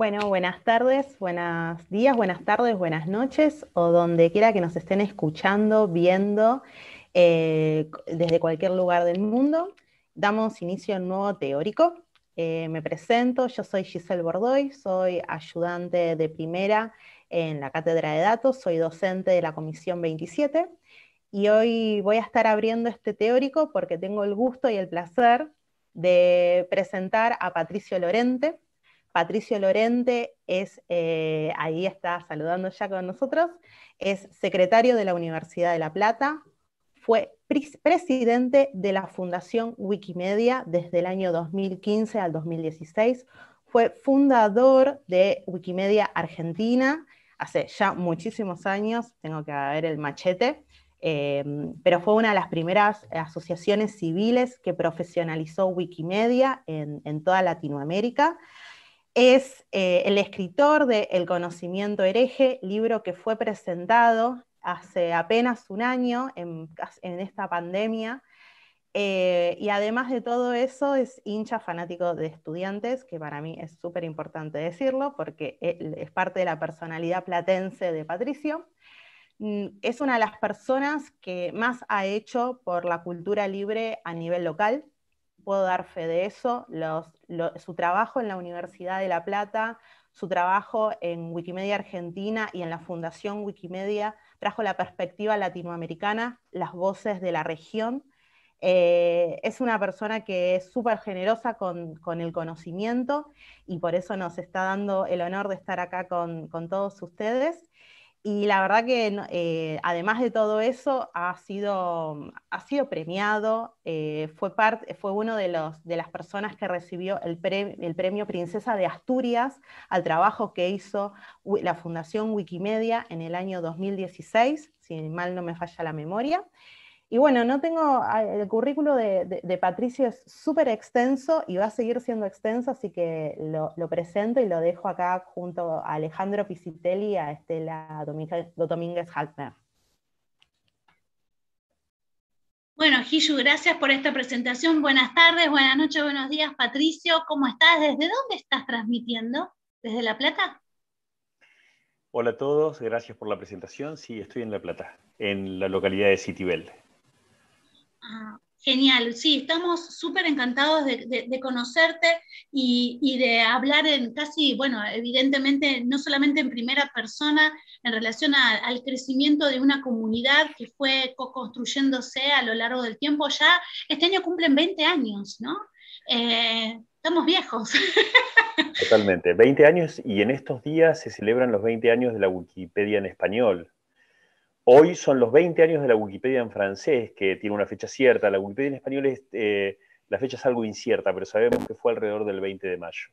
Bueno, buenas tardes, buenos días, buenas tardes, buenas noches, o donde quiera que nos estén escuchando, viendo, eh, desde cualquier lugar del mundo. Damos inicio a un nuevo teórico. Eh, me presento, yo soy Giselle Bordoy, soy ayudante de primera en la Cátedra de Datos, soy docente de la Comisión 27 y hoy voy a estar abriendo este teórico porque tengo el gusto y el placer de presentar a Patricio Lorente. Patricio Lorente es, eh, ahí está saludando ya con nosotros, es secretario de la Universidad de La Plata, fue presidente de la Fundación Wikimedia desde el año 2015 al 2016, fue fundador de Wikimedia Argentina hace ya muchísimos años, tengo que ver el machete, eh, pero fue una de las primeras asociaciones civiles que profesionalizó Wikimedia en toda Latinoamérica es eh, el escritor de El conocimiento hereje, libro que fue presentado hace apenas un año en, esta pandemia. Eh, y además de todo eso, es hincha fanático de estudiantes, que para mí es súper importante decirlo porque e, es parte de la personalidad platense de Patricio. Mm, es una de las personas que más ha hecho por la cultura libre a nivel local puedo dar fe de eso, su trabajo en la Universidad de La Plata, su trabajo en Wikimedia Argentina y en la Fundación Wikimedia trajo la perspectiva latinoamericana, las voces de la región. Eh, es una persona que es súper generosa con, el conocimiento y por eso nos está dando el honor de estar acá con todos ustedes. Y la verdad que eh, además de todo eso, ha sido, mm, ha sido premiado, eh, fue, part, eh, fue uno de, los, de las personas que recibió el, el, premio Princesa de Asturias al trabajo que hizo la Fundación Wikimedia en el año 2016, si mal no me falla la memoria. Y bueno, no tengo, ah, el currículo de, Patricio es súper extenso y va a seguir siendo extenso, así que lo, presento y lo dejo acá junto a Alejandro Pisitelli y a Estela Domínguez Haltner. Bueno, Giju, gracias por esta presentación. Buenas tardes, buenas noches, buenos días, Patricio. ¿Cómo estás? ¿Desde dónde estás transmitiendo? ¿Desde La Plata? Hola a todos, gracias por la presentación. Sí, estoy en La Plata, en la localidad de Citibel. Ah, genial, sí, estamos súper encantados de, conocerte y, de hablar en casi, bueno, evidentemente no solamente en primera persona en relación al crecimiento de una comunidad que fue construyéndose a lo largo del tiempo, ya este año cumplen 20 años, ¿no? Eh, estamos viejos. Totalmente, 20 años y en estos días se celebran los 20 años de la Wikipedia en español. Hoy son los 20 años de la Wikipedia en francés, que tiene una fecha cierta. La Wikipedia en español es, eh, la fecha es algo incierta, pero sabemos que fue alrededor del 20 de mayo.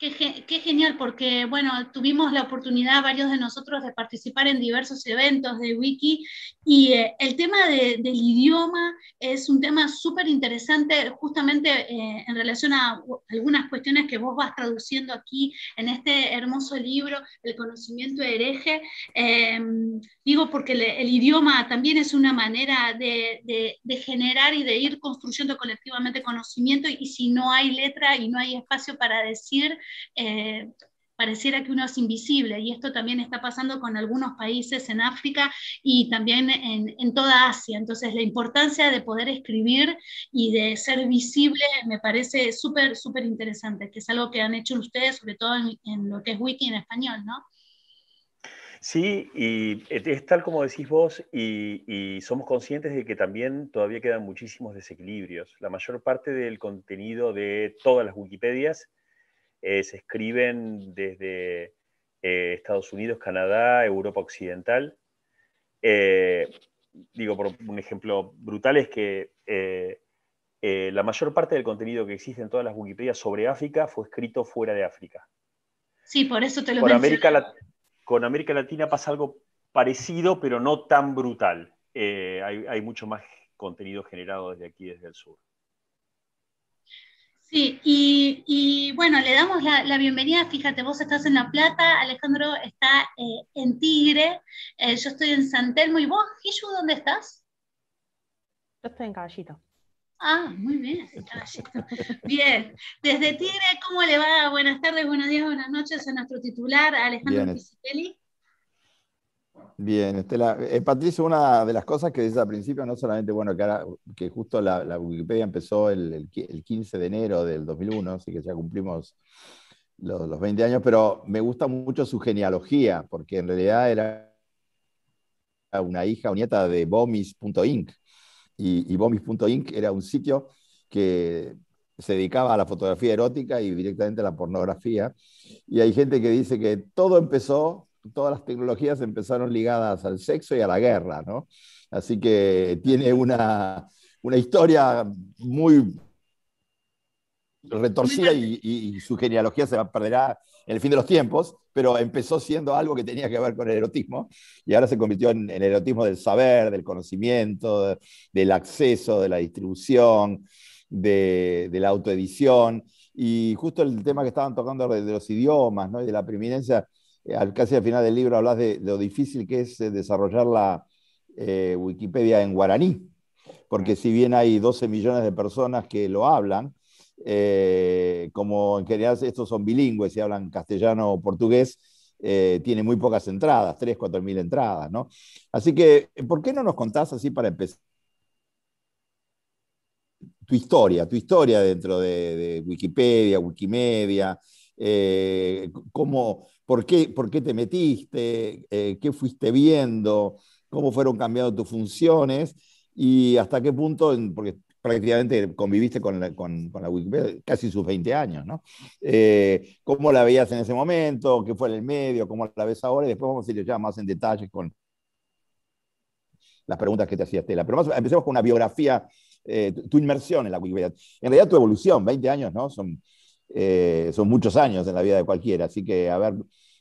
Qué, genial, porque bueno, tuvimos la oportunidad varios de nosotros de participar en diversos eventos de Wiki y eh, el tema de, del idioma es un tema súper interesante justamente eh, en relación a algunas cuestiones que vos vas traduciendo aquí en este hermoso libro, El conocimiento hereje. Em, digo porque el, idioma también es una manera de, de, generar y de ir construyendo colectivamente conocimiento y si no hay letra y no hay espacio para decir, eh, pareciera que uno es invisible y esto también está pasando con algunos países en África y también en, en, toda Asia. Entonces, la importancia de poder escribir y de ser visible me parece súper, súper interesante, que es algo que han hecho ustedes, sobre todo en, en, lo que es wiki en español, ¿no? Sí, y es tal como decís vos, y, y somos conscientes de que también todavía quedan muchísimos desequilibrios. La mayor parte del contenido de todas las Wikipedias eh, se escriben desde eh, Estados Unidos, Canadá, Europa Occidental. Eh, digo, por un ejemplo brutal es que la mayor parte del contenido que existe en todas las Wikipedias sobre África fue escrito fuera de África. Sí, por eso te lo con América, con América Latina pasa algo parecido, pero no tan brutal. hay mucho más contenido generado desde aquí, desde el sur. Sí, y, bueno, le damos la, bienvenida. Fíjate, vos estás en La Plata, Alejandro está eh, en Tigre, eh, yo estoy en San Telmo. ¿Y vos, Gishu, dónde estás? Yo estoy en Caballito. Ah, muy bien, en Caballito. Bien, desde Tigre, ¿cómo le va? Buenas tardes, buenos días, buenas noches a nuestro titular, Alejandro Pisipelli. Bien, Estela. Eh, Patricio, una de las cosas que dices al principio, no solamente, bueno, que, ahora, que justo la, Wikipedia empezó el, 15 de enero del 2001, así que ya cumplimos los, 20 años, pero me gusta mucho su genealogía, porque en realidad era una hija o nieta de bomis.inc. Y, y bomis.inc era un sitio que se dedicaba a la fotografía erótica y directamente a la pornografía. Y hay gente que dice que todo empezó todas las tecnologías empezaron ligadas al sexo y a la guerra, ¿no? Así que tiene una, historia muy retorcida y, su genealogía se perderá en el fin de los tiempos, pero empezó siendo algo que tenía que ver con el erotismo y ahora se convirtió en, el erotismo del saber, del conocimiento, del acceso, de la distribución, de, la autoedición. Y justo el tema que estaban tocando de, los idiomas ¿no? y de la preeminencia casi al final del libro hablas de, lo difícil que es eh, desarrollar la eh, Wikipedia en guaraní, porque si bien hay 12 millones de personas que lo hablan, eh, como en general estos son bilingües y hablan castellano o portugués, tiene muy pocas entradas, 3, 4 mil entradas, ¿no? Así que, ¿por qué no nos contás así para empezar? Tu historia, tu historia dentro de, Wikipedia, Wikimedia, cómo, ¿Por qué, te metiste? Eh, ¿Qué fuiste viendo? ¿Cómo fueron cambiando tus funciones? ¿Y hasta qué punto? Porque prácticamente conviviste con la, Wikipedia casi sus 20 años, ¿no? Eh, ¿Cómo la veías en ese momento? ¿Qué fue en el medio? ¿Cómo la ves ahora? Y después vamos a ir ya más en detalle con las preguntas que te hacía Tela. Pero más, empecemos con una biografía, eh, tu inmersión en la Wikipedia. En realidad tu evolución, 20 años, ¿no? Son, eh, son muchos años en la vida de cualquiera, así que haber,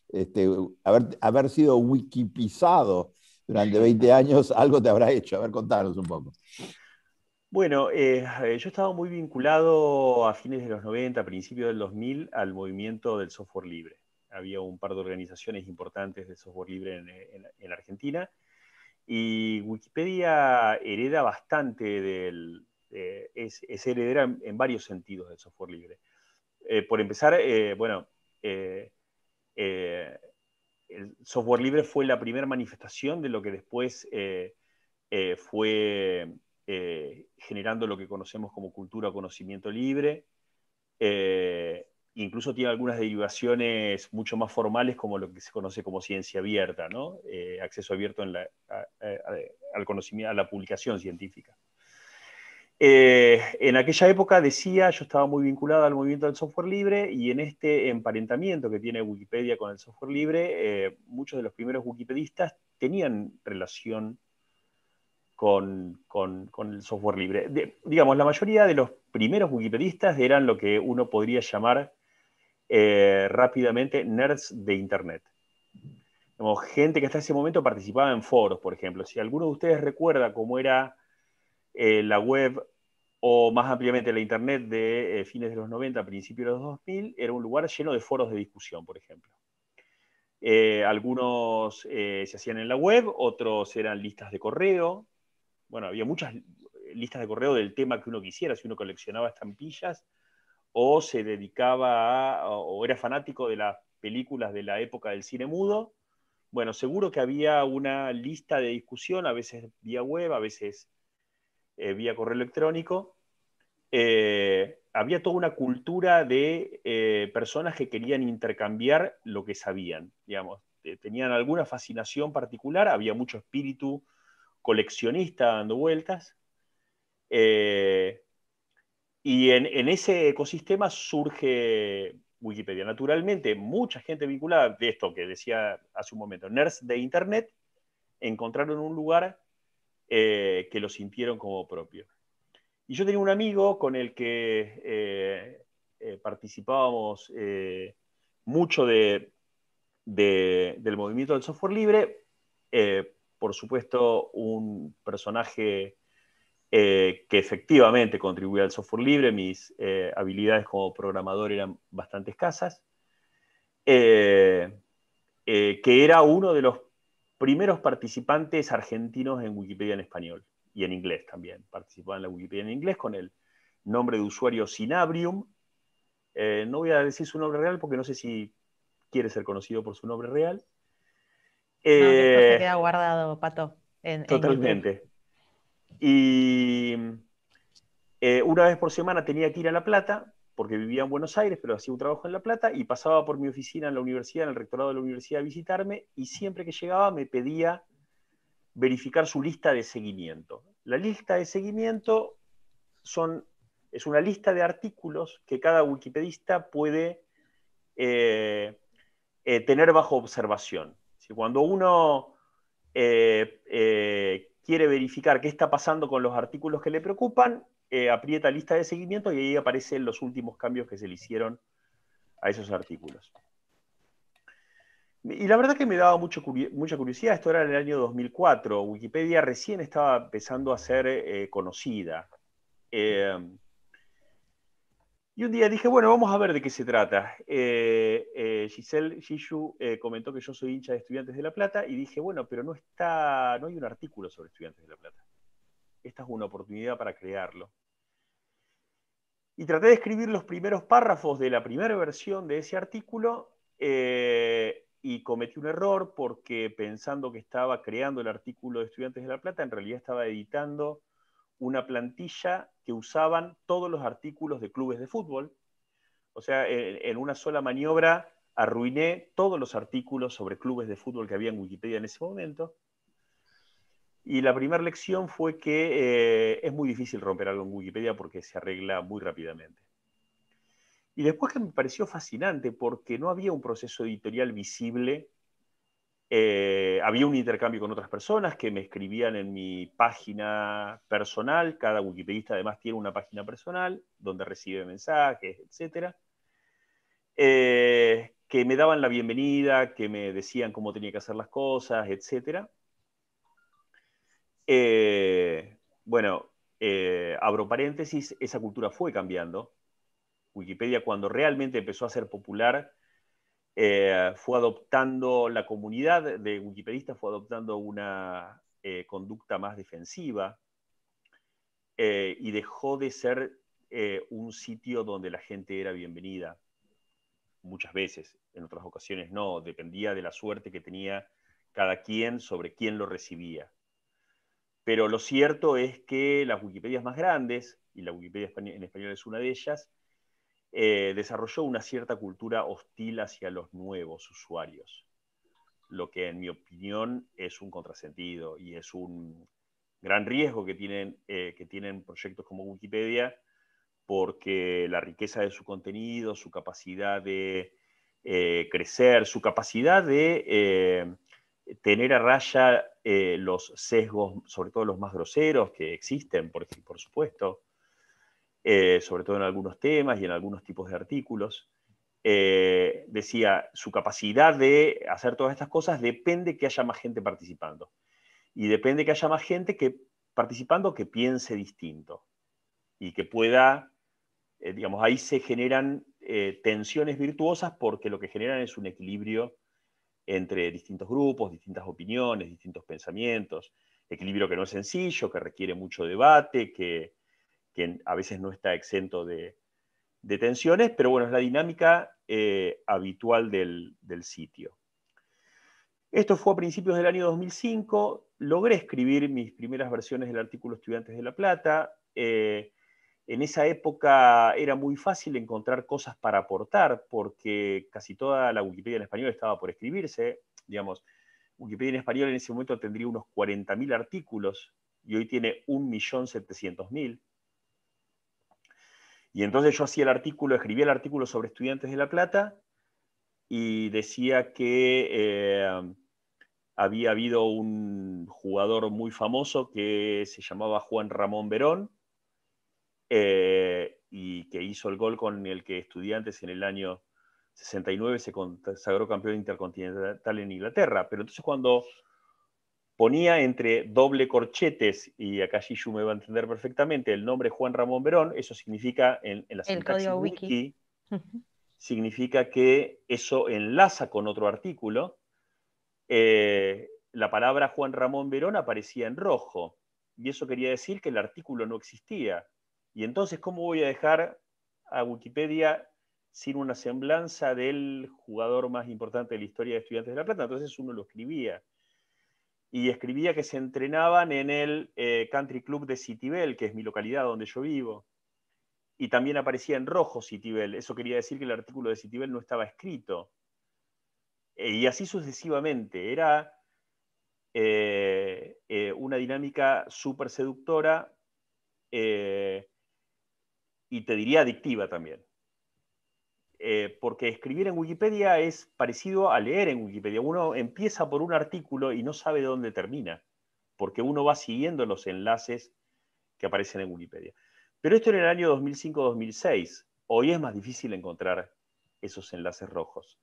este, haber, haber sido wikipizado durante 20 años, algo te habrá hecho. A ver, contanos un poco. Bueno, eh, yo estaba muy vinculado a fines de los 90, a principios del 2000, al movimiento del software libre. Había un par de organizaciones importantes de software libre en, Argentina y Wikipedia hereda bastante del... Eh, es, heredera en varios sentidos del software libre. Eh, por empezar, eh, bueno, eh, el software libre fue la primera manifestación de lo que después fue generando lo que conocemos como cultura o conocimiento libre. incluso tiene algunas derivaciones mucho más formales como lo que se conoce como ciencia abierta, acceso abierto al conocimiento, a la publicación científica. Eh, en aquella época decía, yo estaba muy vinculada al movimiento del software libre y en este emparentamiento que tiene Wikipedia con el software libre, eh, muchos de los primeros wikipedistas tenían relación con, el software libre. digamos, la mayoría de los primeros wikipedistas eran lo que uno podría llamar eh, rápidamente nerds de Internet. Como gente que hasta ese momento participaba en foros, por ejemplo. Si alguno de ustedes recuerda cómo era eh, la web o más ampliamente la Internet de eh, fines de los 90, principios de los 2000, era un lugar lleno de foros de discusión, por ejemplo. Eh, algunos se hacían en la web, otros eran listas de correo. Bueno, había muchas listas de correo del tema que uno quisiera, si uno coleccionaba estampillas o se dedicaba a, o era fanático de las películas de la época del cine mudo. Bueno, seguro que había una lista de discusión, a veces vía web, a veces eh, vía correo electrónico, eh, había toda una cultura de eh, personas que querían intercambiar lo que sabían, digamos, tenían alguna fascinación particular, había mucho espíritu coleccionista dando vueltas. y en, en ese ecosistema surge Wikipedia. Naturalmente, mucha gente vinculada de esto que decía hace un momento, nerds de Internet, encontraron un lugar eh, que lo sintieron como propio. Y yo tenía un amigo con el que eh, eh, participábamos mucho de, del movimiento del software libre, por supuesto un personaje que efectivamente contribuía al software libre, mis habilidades como programador eran bastante escasas. que era uno de los primeros participantes argentinos en Wikipedia en español y en inglés también. Participaban en la Wikipedia en inglés con el nombre de usuario Sinabrium. Eh, no voy a decir su nombre real porque no sé si quiere ser conocido por su nombre real. no, se eh, queda guardado, Pato. En, totalmente. y eh, una vez por semana tenía que ir a La Plata porque vivía en Buenos Aires, pero hacía un trabajo en La Plata, y pasaba por mi oficina en la universidad, en el rectorado de la universidad a visitarme, y siempre que llegaba me pedía verificar su lista de seguimiento. La lista de seguimiento es una lista de artículos que cada wikipedista puede eh, eh, tener bajo observación. cuando uno eh, quiere verificar qué está pasando con los artículos que le preocupan, eh, aprieta lista de seguimiento y ahí aparecen los últimos cambios que se le hicieron a esos artículos. Y la verdad que me daba mucha curiosidad, esto era en el año 2004, Wikipedia recién estaba empezando a ser eh, conocida. Eh, y un día dije, bueno, vamos a ver de qué se trata. Giselle Gishu comentó que yo soy hincha de Estudiantes de La Plata y dije, bueno, pero no, está, no hay un artículo sobre Estudiantes de La Plata esta es una oportunidad para crearlo. Y traté de escribir los primeros párrafos de la primera versión de ese artículo eh, y cometí un error porque pensando que estaba creando el artículo de Estudiantes de La Plata, en realidad estaba editando una plantilla que usaban todos los artículos de clubes de fútbol. O sea, en una sola maniobra arruiné todos los artículos sobre clubes de fútbol que había en Wikipedia en ese momento. Y la primera lección fue que eh, es muy difícil romper algo en Wikipedia porque se arregla muy rápidamente. Y después que me pareció fascinante porque no había un proceso editorial visible, eh, había un intercambio con otras personas que me escribían en mi página personal, cada wikipedista además tiene una página personal donde recibe mensajes, etc. Eh, que me daban la bienvenida, que me decían cómo tenía que hacer las cosas, etcétera. Eh, bueno, eh, abro paréntesis, esa cultura fue cambiando. Wikipedia cuando realmente empezó a ser popular eh, fue adoptando, la comunidad de wikipedistas fue adoptando una conducta más defensiva y dejó de ser un sitio donde la gente era bienvenida. Muchas veces, en otras ocasiones no, dependía de la suerte que tenía cada quien sobre quién lo recibía. Pero lo cierto es que las Wikipedias más grandes, y la Wikipedia en español es una de ellas, eh, desarrolló una cierta cultura hostil hacia los nuevos usuarios, lo que en mi opinión es un contrasentido y es un gran riesgo que tienen, eh, que tienen proyectos como Wikipedia, porque la riqueza de su contenido, su capacidad de eh, crecer, su capacidad de tener a raya eh, los sesgos, sobre todo los más groseros, que existen, por, supuesto, eh, sobre todo en algunos temas y en algunos tipos de artículos. Eh, decía, su capacidad de hacer todas estas cosas depende que haya más gente participando. Y depende que haya más gente que, participando que piense distinto y que pueda, digamos, ahí se generan tensiones virtuosas porque lo que generan es un equilibrio entre distintos grupos, distintas opiniones, distintos pensamientos, equilibrio que no es sencillo, que requiere mucho debate, que, a veces no está exento de, tensiones, pero bueno, es la dinámica eh, habitual del, sitio. Esto fue a principios del año 2005, logré escribir mis primeras versiones del artículo Estudiantes de La Plata, eh, en esa época era muy fácil encontrar cosas para aportar porque casi toda la Wikipedia en español estaba por escribirse. Digamos, Wikipedia en español en ese momento tendría unos 40.000 artículos y hoy tiene 1.700.000. Y entonces yo hacía el artículo, escribía el artículo sobre estudiantes de La Plata y decía que eh, había habido un jugador muy famoso que se llamaba Juan Ramón Verón, eh, y que hizo el gol con el que Estudiantes en el año 69 se consagró campeón intercontinental en Inglaterra. Pero entonces cuando ponía entre doble corchetes, y acá yo me va a entender perfectamente, el nombre Juan Ramón Verón, eso significa en, la sintaxis wiki, significa que eso enlaza con otro artículo. Eh, la palabra Juan Ramón Verón aparecía en rojo, y eso quería decir que el artículo no existía. Y entonces, ¿cómo voy a dejar a Wikipedia sin una semblanza del jugador más importante de la historia de Estudiantes de La Plata? Entonces uno lo escribía. Y escribía que se entrenaban en el eh, Country Club de Citibel, que es mi localidad donde yo vivo. Y también aparecía en rojo Citibel. Eso quería decir que el artículo de Citibel no estaba escrito. Eh, y así sucesivamente. Era eh, una dinámica súper seductora y te diría adictiva también. Eh, porque escribir en Wikipedia es parecido a leer en Wikipedia. Uno empieza por un artículo y no sabe dónde termina, porque uno va siguiendo los enlaces que aparecen en Wikipedia. Pero esto en el año 2005-2006. Hoy es más difícil encontrar esos enlaces rojos.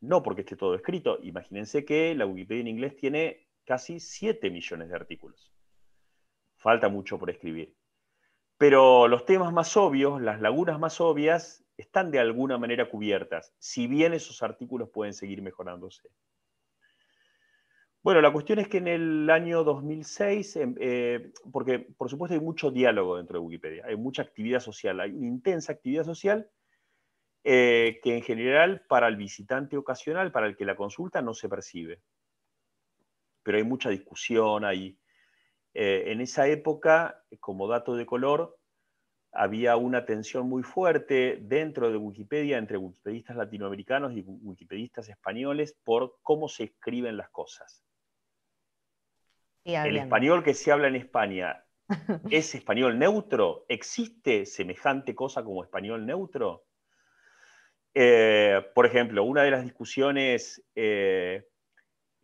No porque esté todo escrito. Imagínense que la Wikipedia en inglés tiene casi 7 millones de artículos. Falta mucho por escribir. Pero los temas más obvios, las lagunas más obvias, están de alguna manera cubiertas, si bien esos artículos pueden seguir mejorándose. Bueno, la cuestión es que en el año 2006, em, eh, porque por supuesto hay mucho diálogo dentro de Wikipedia, hay mucha actividad social, hay una intensa actividad social eh, que en general para el visitante ocasional, para el que la consulta, no se percibe. Pero hay mucha discusión, hay eh, en esa época, eh, como dato de color, había una tensión muy fuerte dentro de Wikipedia entre wikipedistas latinoamericanos y wikipedistas españoles por cómo se escriben las cosas. el español que se habla en España es español neutro. ¿Existe semejante cosa como español neutro? Eh, por ejemplo, una de las discusiones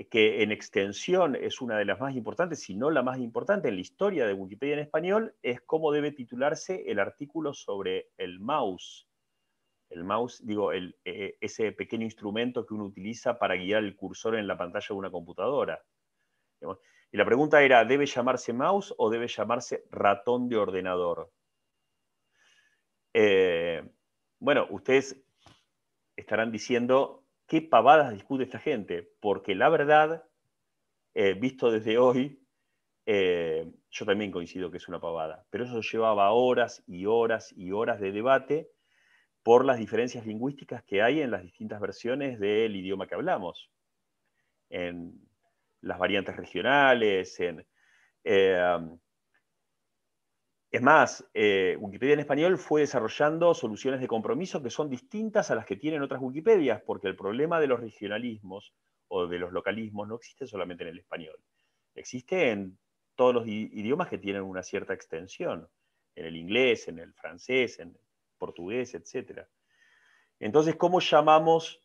que en extensión es una de las más importantes, si no la más importante en la historia de Wikipedia en español, es cómo debe titularse el artículo sobre el mouse. El mouse, digo, eh, ese pequeño instrumento que uno utiliza para guiar el cursor en la pantalla de una computadora. Y la pregunta era, ¿debe llamarse mouse o debe llamarse ratón de ordenador? Eh, bueno, ustedes estarán diciendo, qué pavadas discute esta gente, porque la verdad, eh, visto desde hoy, eh, yo también coincido que es una pavada, pero eso llevaba horas y horas y horas de debate por las diferencias lingüísticas que hay en las distintas versiones del idioma que hablamos, en las variantes regionales, en... Eh, es más, eh, Wikipedia en español fue desarrollando soluciones de compromiso que son distintas a las que tienen otras Wikipedias, porque el problema de los regionalismos o de los localismos no existe solamente en el español, existe en todos los idiomas que tienen una cierta extensión, en el inglés, en el francés, en el portugués, etc. Entonces, ¿cómo llamamos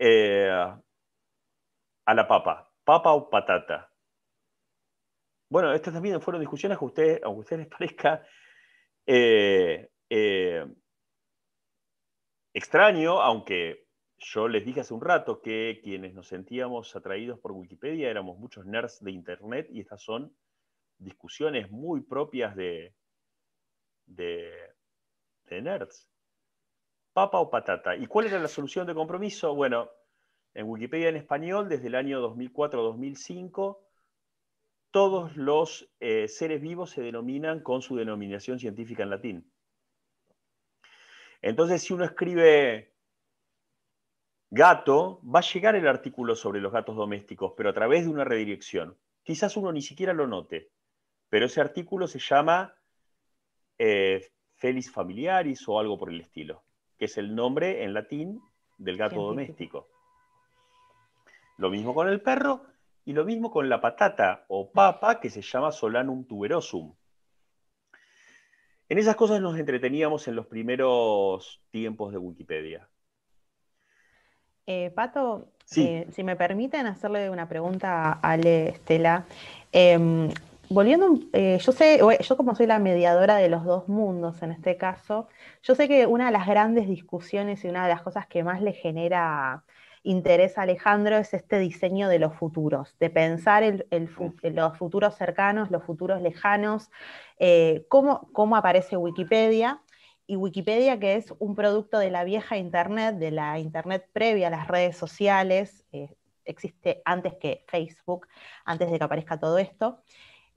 eh, a la papa? ¿Papa o patata? Bueno, estas también fueron discusiones que ustedes, aunque a ustedes les parezca eh, eh, extraño, aunque yo les dije hace un rato que quienes nos sentíamos atraídos por Wikipedia éramos muchos nerds de Internet y estas son discusiones muy propias de, de nerds. Papa o patata. ¿Y cuál era la solución de compromiso? Bueno, en Wikipedia en español, desde el año 2004-2005, todos los eh, seres vivos se denominan con su denominación científica en latín. Entonces, si uno escribe gato, va a llegar el artículo sobre los gatos domésticos, pero a través de una redirección. Quizás uno ni siquiera lo note, pero ese artículo se llama eh, Felis familiaris o algo por el estilo, que es el nombre en latín del gato doméstico. Lo mismo con el perro, y lo mismo con la patata o papa que se llama Solanum tuberosum. En esas cosas nos entreteníamos en los primeros tiempos de Wikipedia. Eh, Pato, eh, si me permiten hacerle una pregunta a Ale Estela. Em, volviendo, eh, yo sé, yo como soy la mediadora de los dos mundos en este caso, yo sé que una de las grandes discusiones y una de las cosas que más le genera interesa Alejandro es este diseño de los futuros, de pensar los futuros cercanos, los futuros lejanos, eh, cómo, aparece Wikipedia, y Wikipedia, que es un producto de la vieja Internet, de la Internet previa a las redes sociales, eh, existe antes que Facebook, antes de que aparezca todo esto.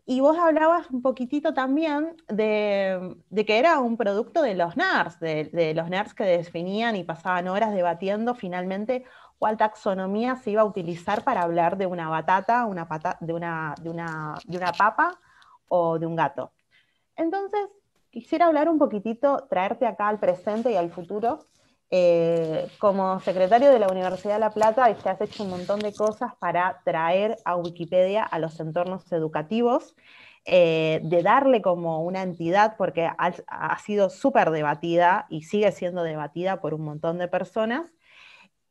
Y vos hablabas un poquitito también de, que era un producto de los nerds, de, de, los nerds que definían y pasaban horas debatiendo finalmente cuál taxonomía se iba a utilizar para hablar de una batata, una de, una, de, una, una papa o de un gato. Entonces, quisiera hablar un poquitito, traerte acá al presente y al futuro. Eh, como secretario de la Universidad de La Plata, te has hecho un montón de cosas para traer a Wikipedia a los entornos educativos, eh, de darle como una entidad, porque ha, ha sido súper debatida y sigue siendo debatida por un montón de personas,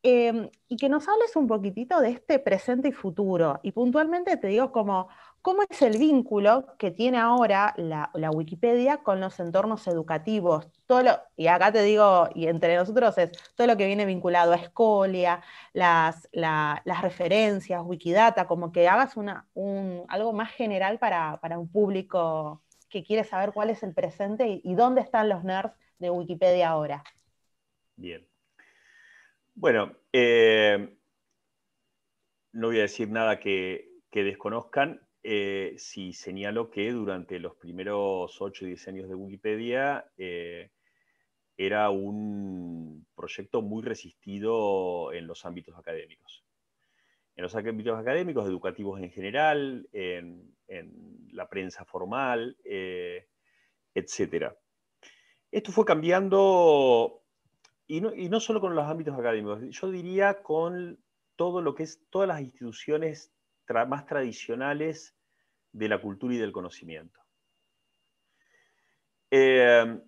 Em, y que nos hables un poquitito de este presente y futuro. Y puntualmente te digo ¿cómo es el vínculo que tiene ahora la, Wikipedia con los entornos educativos? Todo y acá te digo, y entre nosotros es todo lo que viene vinculado a Escolia, las, las referencias, Wikidata, como que hagas una, un, algo más general para, un público que quiere saber cuál es el presente y, y dónde están los nerds de Wikipedia ahora. Bien. Bueno, eh, no voy a decir nada que, desconozcan. Eh, si señalo que durante los primeros 8 o 10 años de Wikipedia eh, era un proyecto muy resistido en los ámbitos académicos. En los ámbitos académicos, educativos en general, en, la prensa formal, etc. Esto fue cambiando y no, solo con los ámbitos académicos, yo diría con todo lo que es todas las instituciones más tradicionales de la cultura y del conocimiento. Eh,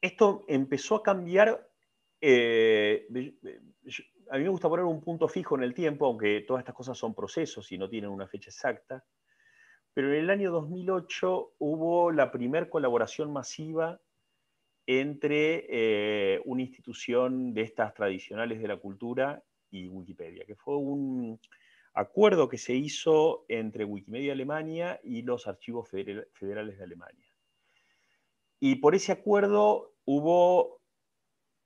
esto empezó a cambiar, eh, a mí me gusta poner un punto fijo en el tiempo, aunque todas estas cosas son procesos y no tienen una fecha exacta, pero en el año 2008 hubo la primera colaboración masiva entre eh, una institución de estas tradicionales de la cultura y Wikipedia, que fue un acuerdo que se hizo entre Wikimedia Alemania y los archivos federales de Alemania. Y por ese acuerdo hubo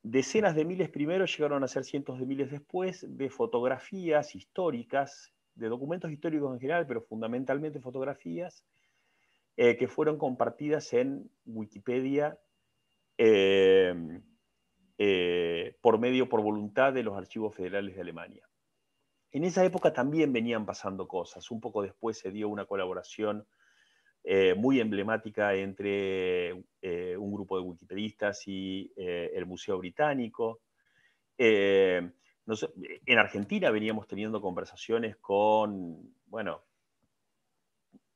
decenas de miles primero, llegaron a ser cientos de miles después, de fotografías históricas, de documentos históricos en general, pero fundamentalmente fotografías, eh, que fueron compartidas en Wikipedia Em, eh, por medio, por voluntad de los archivos federales de Alemania. En esa época también venían pasando cosas. Un poco después se dio una colaboración eh, muy emblemática entre eh, un grupo de wikipedistas y el Museo Británico. en Argentina veníamos teniendo conversaciones con, bueno,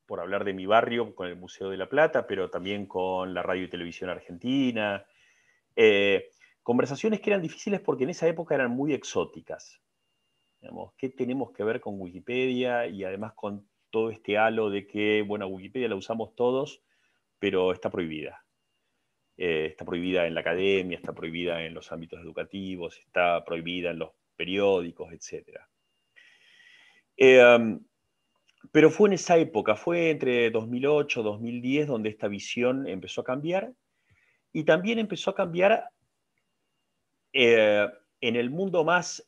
por hablar de mi barrio, con el Museo de la Plata, pero también con la radio y televisión argentina. Eh, conversaciones que eran difíciles porque en esa época eran muy exóticas. ¿Qué tenemos que ver con Wikipedia y además con todo este halo de que, bueno, Wikipedia la usamos todos, pero está prohibida? Eh, está prohibida en la academia, está prohibida en los ámbitos educativos, está prohibida en los periódicos, etc pero fue en esa época, fue entre 2008, 2010, donde esta visión empezó a cambiar y también empezó a cambiar eh, en el mundo más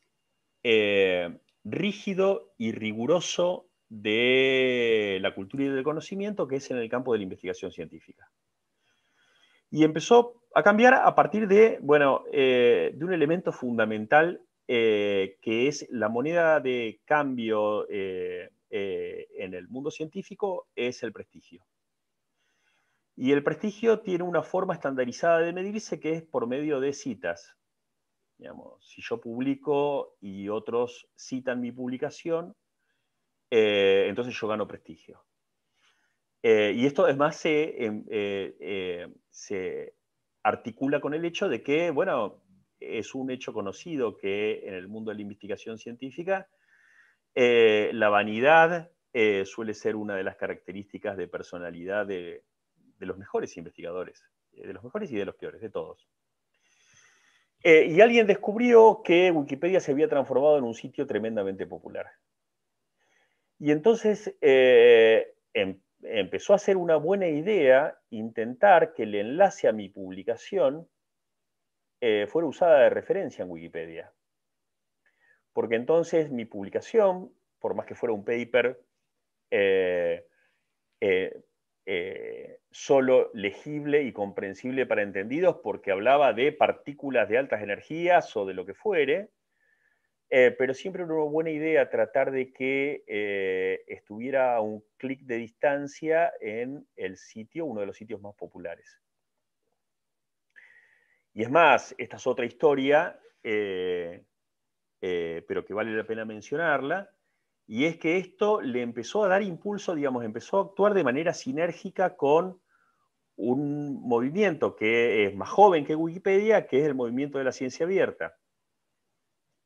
eh, rígido y riguroso de la cultura y del conocimiento, que es en el campo de la investigación científica. Y empezó a cambiar a partir de, bueno, eh, de un elemento fundamental que es la moneda de cambio eh, en el mundo científico es el prestigio. Y el prestigio tiene una forma estandarizada de medirse que es por medio de citas. si yo publico y otros citan mi publicación, eh, entonces yo gano prestigio. Eh, y esto además se, em, se, articula con el hecho de que, bueno, es un hecho conocido que en el mundo de la investigación científica eh, la vanidad eh, suele ser una de las características de personalidad de, los mejores investigadores, eh, de los mejores y de los peores, de todos. y alguien descubrió que Wikipedia se había transformado en un sitio tremendamente popular. Y entonces em-, empezó a ser una buena idea intentar que el enlace a mi publicación fuera usada de referencia en Wikipedia porque entonces mi publicación, por más que fuera un paper, eh, eh, eh, solo legible y comprensible para entendidos porque hablaba de partículas de altas energías o de lo que fuere, pero siempre era una buena idea tratar de que estuviera a un clic de distancia en el sitio, uno de los sitios más populares. Y es más, esta es otra historia. Eh, pero que vale la pena mencionarla, y es que esto le empezó a dar impulso, digamos, empezó a actuar de manera sinérgica con un movimiento que es más joven que Wikipedia, que es el movimiento de la ciencia abierta,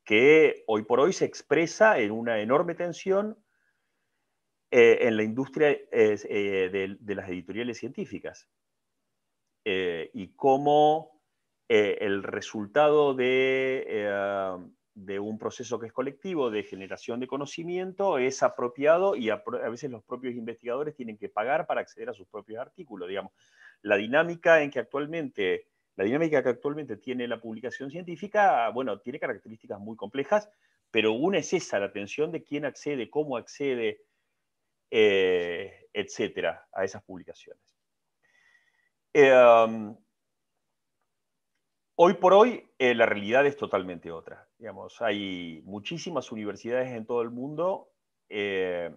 que hoy por hoy se expresa en una enorme tensión eh, en la industria eh, de, las editoriales científicas. y cómo el resultado de de un proceso que es colectivo de generación de conocimiento es apropiado y a, veces los propios investigadores tienen que pagar para acceder a sus propios artículos, digamos. La dinámica en que actualmente, la dinámica que actualmente tiene la publicación científica, bueno, tiene características muy complejas, pero una es esa, la atención de quién accede, cómo accede, eh, etcétera, a esas publicaciones. Eh, um, Hoy por hoy eh, la realidad es totalmente otra. Digamos, hay muchísimas universidades en todo el mundo. Eh,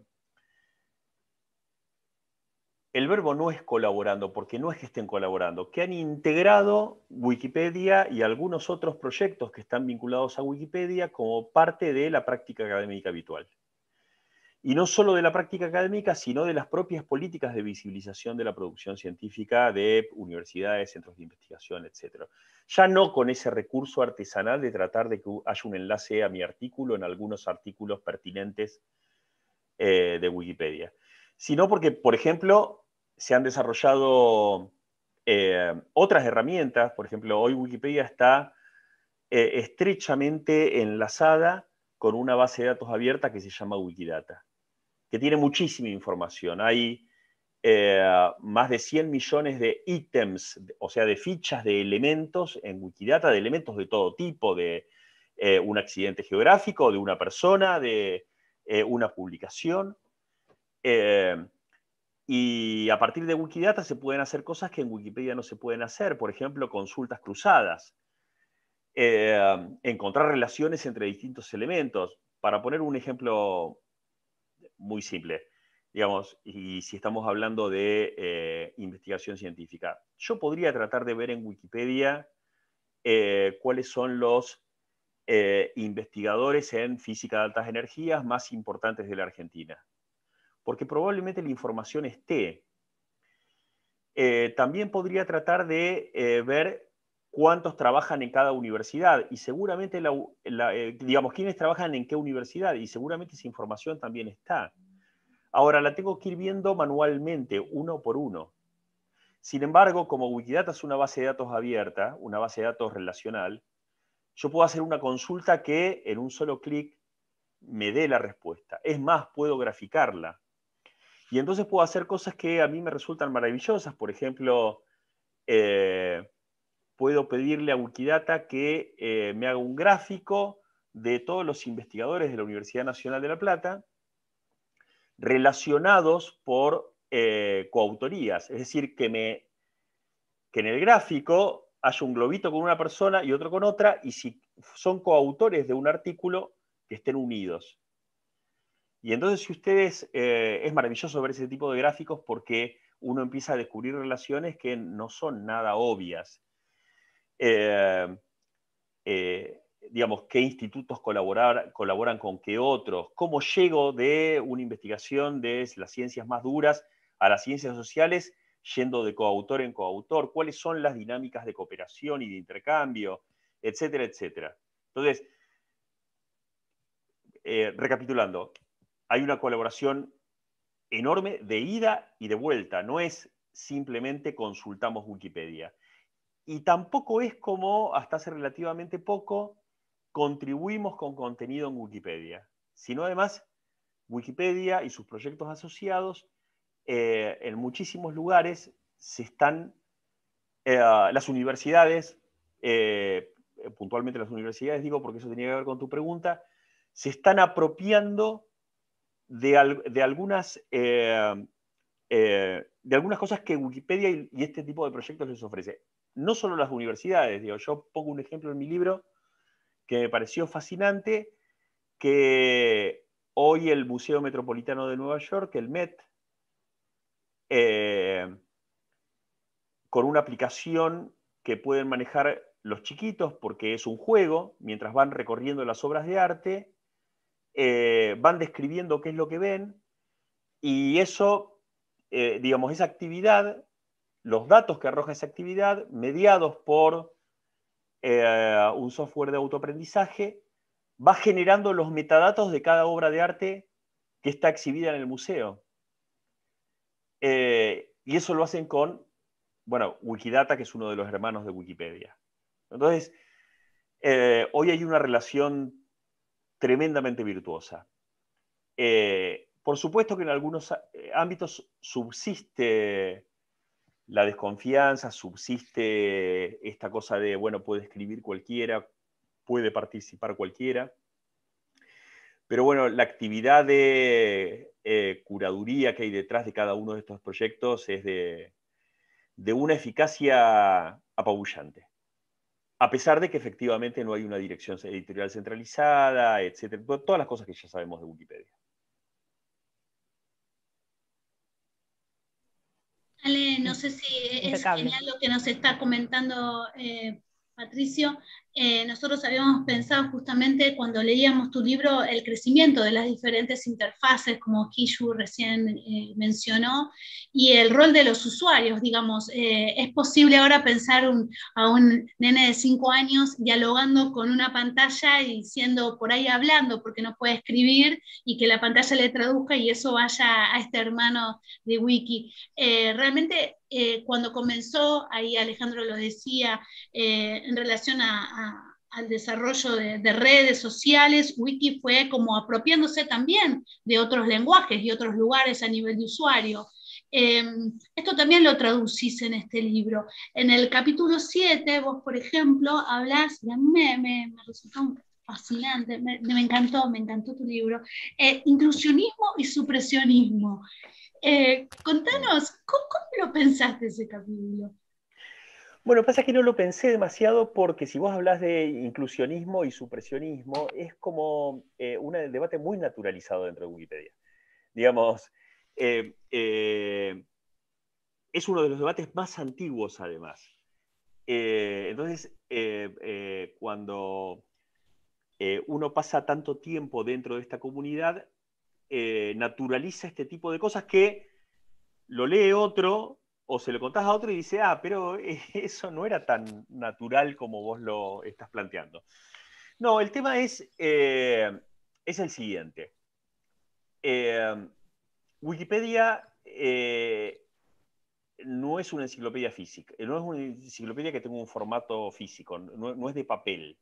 el verbo no es colaborando, porque no es que estén colaborando, que han integrado Wikipedia y algunos otros proyectos que están vinculados a Wikipedia como parte de la práctica académica habitual y no solo de la práctica académica, sino de las propias políticas de visibilización de la producción científica de universidades, centros de investigación, etc. Ya no con ese recurso artesanal de tratar de que haya un enlace a mi artículo en algunos artículos pertinentes eh, de Wikipedia, sino porque, por ejemplo, se han desarrollado eh, otras herramientas, por ejemplo, hoy Wikipedia está eh, estrechamente enlazada con una base de datos abierta que se llama Wikidata que tiene muchísima información. Hay eh, más de 100 millones de ítems, o sea, de fichas, de elementos en Wikidata, de elementos de todo tipo, de eh, un accidente geográfico, de una persona, de eh, una publicación. y a partir de Wikidata se pueden hacer cosas que en Wikipedia no se pueden hacer, por ejemplo, consultas cruzadas. encontrar relaciones entre distintos elementos. Para poner un ejemplo muy simple. Digamos, y si estamos hablando de eh, investigación científica, yo podría tratar de ver en Wikipedia eh, cuáles son los eh, investigadores en física de altas energías más importantes de la Argentina, porque probablemente la información esté. también podría tratar de ver cuántos trabajan en cada universidad y seguramente, eh, digamos, quiénes trabajan en qué universidad y seguramente esa información también está. Ahora la tengo que ir viendo manualmente, uno por uno. Sin embargo, como Wikidata es una base de datos abierta, una base de datos relacional, yo puedo hacer una consulta que en un solo clic me dé la respuesta. Es más, puedo graficarla. Y entonces puedo hacer cosas que a mí me resultan maravillosas. Por ejemplo, eh, puedo pedirle a Wikidata que eh, me haga un gráfico de todos los investigadores de la Universidad Nacional de La Plata relacionados por eh, coautorías. Es decir, que, en el gráfico haya un globito con una persona y otro con otra, y si son coautores de un artículo, que estén unidos. Y entonces, si ustedes, eh, es maravilloso ver ese tipo de gráficos porque uno empieza a descubrir relaciones que no son nada obvias. Eh, eh, digamos, qué institutos colaboran con qué otros, cómo llego de una investigación de las ciencias más duras a las ciencias sociales, yendo de coautor en coautor, cuáles son las dinámicas de cooperación y de intercambio, etcétera, etcétera. Entonces, eh, recapitulando, hay una colaboración enorme de ida y de vuelta, no es simplemente consultamos Wikipedia y tampoco es como hasta hace relativamente poco contribuimos con contenido en Wikipedia, sino además Wikipedia y sus proyectos asociados eh, en muchísimos lugares se están, eh, las universidades, eh, puntualmente las universidades, digo porque eso tenía que ver con tu pregunta, se están apropiando de, algunas, de algunas cosas que Wikipedia y este tipo de proyectos les ofrece no solo las universidades, digo, yo pongo un ejemplo en mi libro que me pareció fascinante, que hoy el Museo Metropolitano de Nueva York, el MET, eh, con una aplicación que pueden manejar los chiquitos porque es un juego, mientras van recorriendo las obras de arte, eh, van describiendo qué es lo que ven y eso, eh, digamos, esa actividad los datos que arroja esa actividad mediados por eh, un software de autoaprendizaje, va generando los metadatos de cada obra de arte que está exhibida en el museo. Eh, y eso lo hacen con, bueno, Wikidata, que es uno de los hermanos de Wikipedia. Entonces, eh, hoy hay una relación tremendamente virtuosa. por supuesto que en algunos ámbitos subsiste la desconfianza, subsiste esta cosa de, bueno, puede escribir cualquiera, puede participar cualquiera. Pero bueno, la actividad de eh, curaduría que hay detrás de cada uno de estos proyectos es de, de una eficacia apabullante. A pesar de que efectivamente no hay una dirección editorial centralizada, etcétera, todas las cosas que ya sabemos de Wikipedia. no sé si es genial lo que nos está comentando eh, Patricio. Eh, nosotros habíamos pensado justamente cuando leíamos tu libro el crecimiento de las diferentes interfaces, como Kishu recién eh, mencionó, y el rol de los usuarios, digamos, eh, es posible ahora pensar a un nene de 5 años dialogando con una pantalla y siendo por ahí hablando porque no puede escribir y que la pantalla le traduzca y eso vaya a este hermano de Wiki. realmente cuando comenzó, ahí Alejandro lo decía, en relación a, al desarrollo de, redes sociales, Wiki fue como apropiándose también de otros lenguajes y otros lugares a nivel de usuario. Em, esto también lo traducís en este libro. En el capítulo 7, vos, por ejemplo, hablas, y a me, resultó fascinante, me, encantó, me encantó tu libro, eh, Inclusionismo y Supresionismo. Eh, contanos, ¿cómo lo pensaste ese capítulo? Bueno, pasa que no lo pensé demasiado porque si vos hablas de inclusionismo y supresionismo, es como eh, un debate muy naturalizado dentro de Wikipedia. Digamos, eh, eh, es uno de los debates más antiguos además. entonces, cuando uno pasa tanto tiempo dentro de esta comunidad, naturaliza este tipo de cosas que lo lee otro o se lo contás a otro y dice, ah, pero eh, eso no era tan natural como vos lo estás planteando. No, el tema es, eh, es el siguiente. Eh, Wikipedia no es una enciclopedia física, no es una enciclopedia que tenga un formato físico, no, es de papel.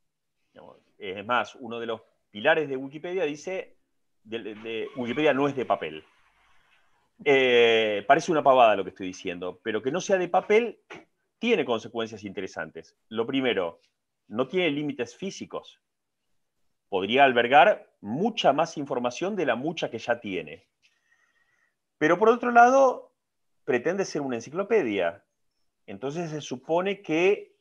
Es más, uno de los pilares de Wikipedia dice, Wikipedia no es de papel. Eh, parece una pavada lo que estoy diciendo, pero que no sea de papel tiene consecuencias interesantes. Lo primero, no tiene límites físicos. Podría albergar mucha más información de la mucha que ya tiene. Pero por otro lado, pretende ser una enciclopedia. Entonces se supone que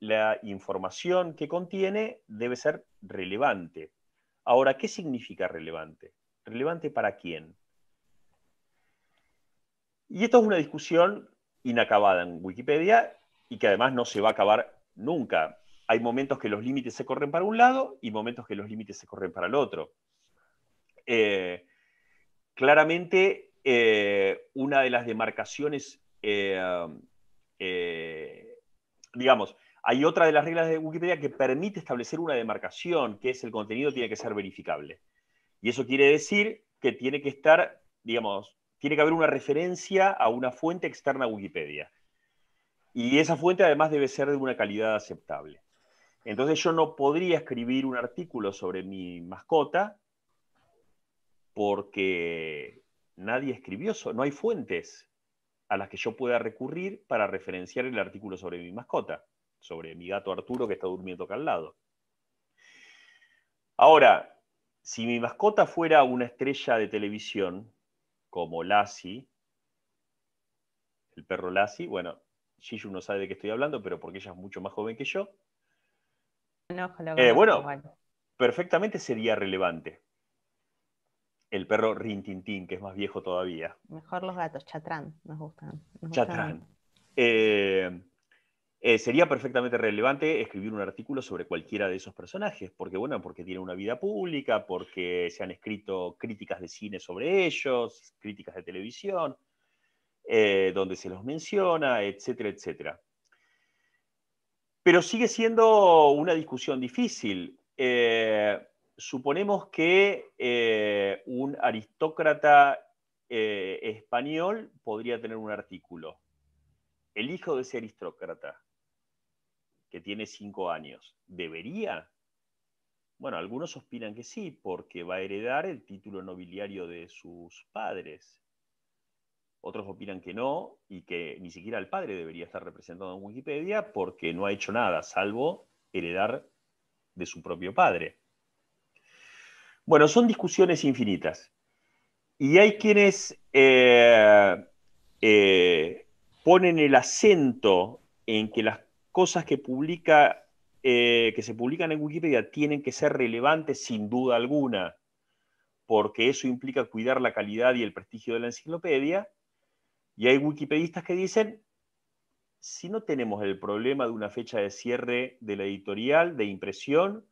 la información que contiene debe ser relevante. Ahora, ¿qué significa relevante? ¿Relevante para quién? Y esto es una discusión inacabada en Wikipedia y que además no se va a acabar nunca. Hay momentos que los límites se corren para un lado y momentos que los límites se corren para el otro. Eh, claramente, eh, una de las demarcaciones, eh, digamos, hay otra de las reglas de Wikipedia que permite establecer una demarcación, que es el contenido tiene que ser verificable. Y eso quiere decir que tiene que estar, digamos, tiene que haber una referencia a una fuente externa a Wikipedia. Y esa fuente además debe ser de una calidad aceptable. Entonces yo no podría escribir un artículo sobre mi mascota porque nadie escribió eso, no hay fuentes a las que yo pueda recurrir para referenciar el artículo sobre mi mascota, sobre mi gato Arturo que está durmiendo acá al lado. Ahora, si mi mascota fuera una estrella de televisión, como Lassie, el perro Lassie, bueno, Shishu no sabe de qué estoy hablando, pero porque ella es mucho más joven que yo. Eh, bueno, perfectamente sería relevante. El perro Rintintín, que es más viejo todavía. Mejor los gatos, chatrán, nos gustan. chatrán. Eh, eh, sería perfectamente relevante escribir un artículo sobre cualquiera de esos personajes, porque bueno, porque tienen una vida pública, porque se han escrito críticas de cine sobre ellos, críticas de televisión, eh, donde se los menciona, etcétera, etcétera. Pero sigue siendo una discusión difícil. Eh, suponemos que un aristócrata español podría tener un artículo. El hijo de ese aristócrata que tiene cinco años, ¿debería? Bueno, algunos opinan que sí, porque va a heredar el título nobiliario de sus padres. Otros opinan que no y que ni siquiera el padre debería estar representado en Wikipedia porque no ha hecho nada, salvo heredar de su propio padre. Bueno, son discusiones infinitas. Y hay quienes eh, eh, ponen el acento en que las cosas que eh, que se publican en Wikipedia tienen que ser relevantes sin duda alguna, porque eso implica cuidar la calidad y el prestigio de la enciclopedia. Y hay wikipedistas que dicen, si no tenemos el problema de una fecha de cierre de la editorial, de impresión,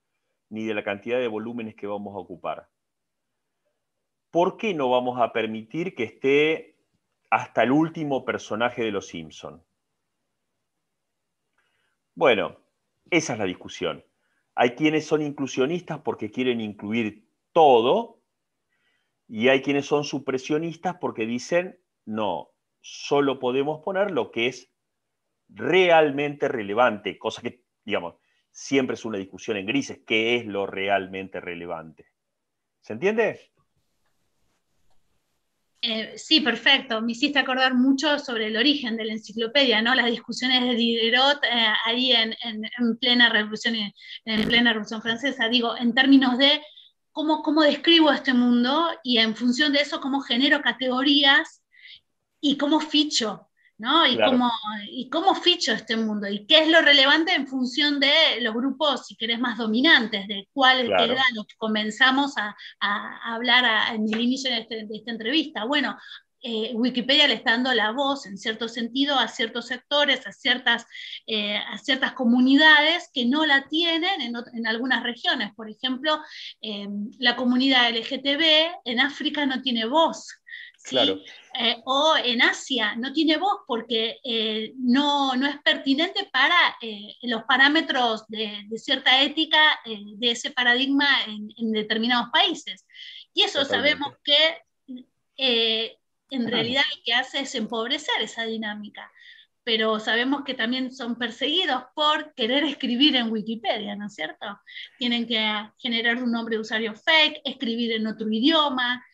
ni de la cantidad de volúmenes que vamos a ocupar. ¿Por qué no vamos a permitir que esté hasta el último personaje de Los Simpson? Bueno, esa es la discusión. Hay quienes son inclusionistas porque quieren incluir todo y hay quienes son supresionistas porque dicen, no, solo podemos poner lo que es realmente relevante, cosa que, digamos, siempre es una discusión en grises, qué es lo realmente relevante. ¿Se entiende? Eh, sí, perfecto. Me hiciste acordar mucho sobre el origen de la enciclopedia, ¿no? Las discusiones de Diderot eh, ahí en, plena revolución, francesa. Digo, en términos de cómo, cómo describo este mundo y en función de eso, cómo genero categorías y cómo ficho ¿no? Y, cómo, ficho este mundo, y qué es lo relevante en función de los grupos, si querés, más dominantes, de cuál era que comenzamos a, hablar en el inicio de, este, esta entrevista. Bueno, eh, Wikipedia le está dando la voz, en cierto sentido, a ciertos sectores, a ciertas, eh, a ciertas comunidades que no la tienen en, algunas regiones. Por ejemplo, eh, la comunidad LGTB en África no tiene voz. ¿sí? Eh, o en Asia no tiene voz porque eh, no, es pertinente para eh, los parámetros de, cierta ética de ese paradigma en, determinados países. Y eso sabemos que en realidad lo que hace es empobrecer esa dinámica. Pero sabemos que también son perseguidos por querer escribir en Wikipedia, ¿no es cierto? Tienen que generar un nombre de usuario fake, escribir en otro idioma,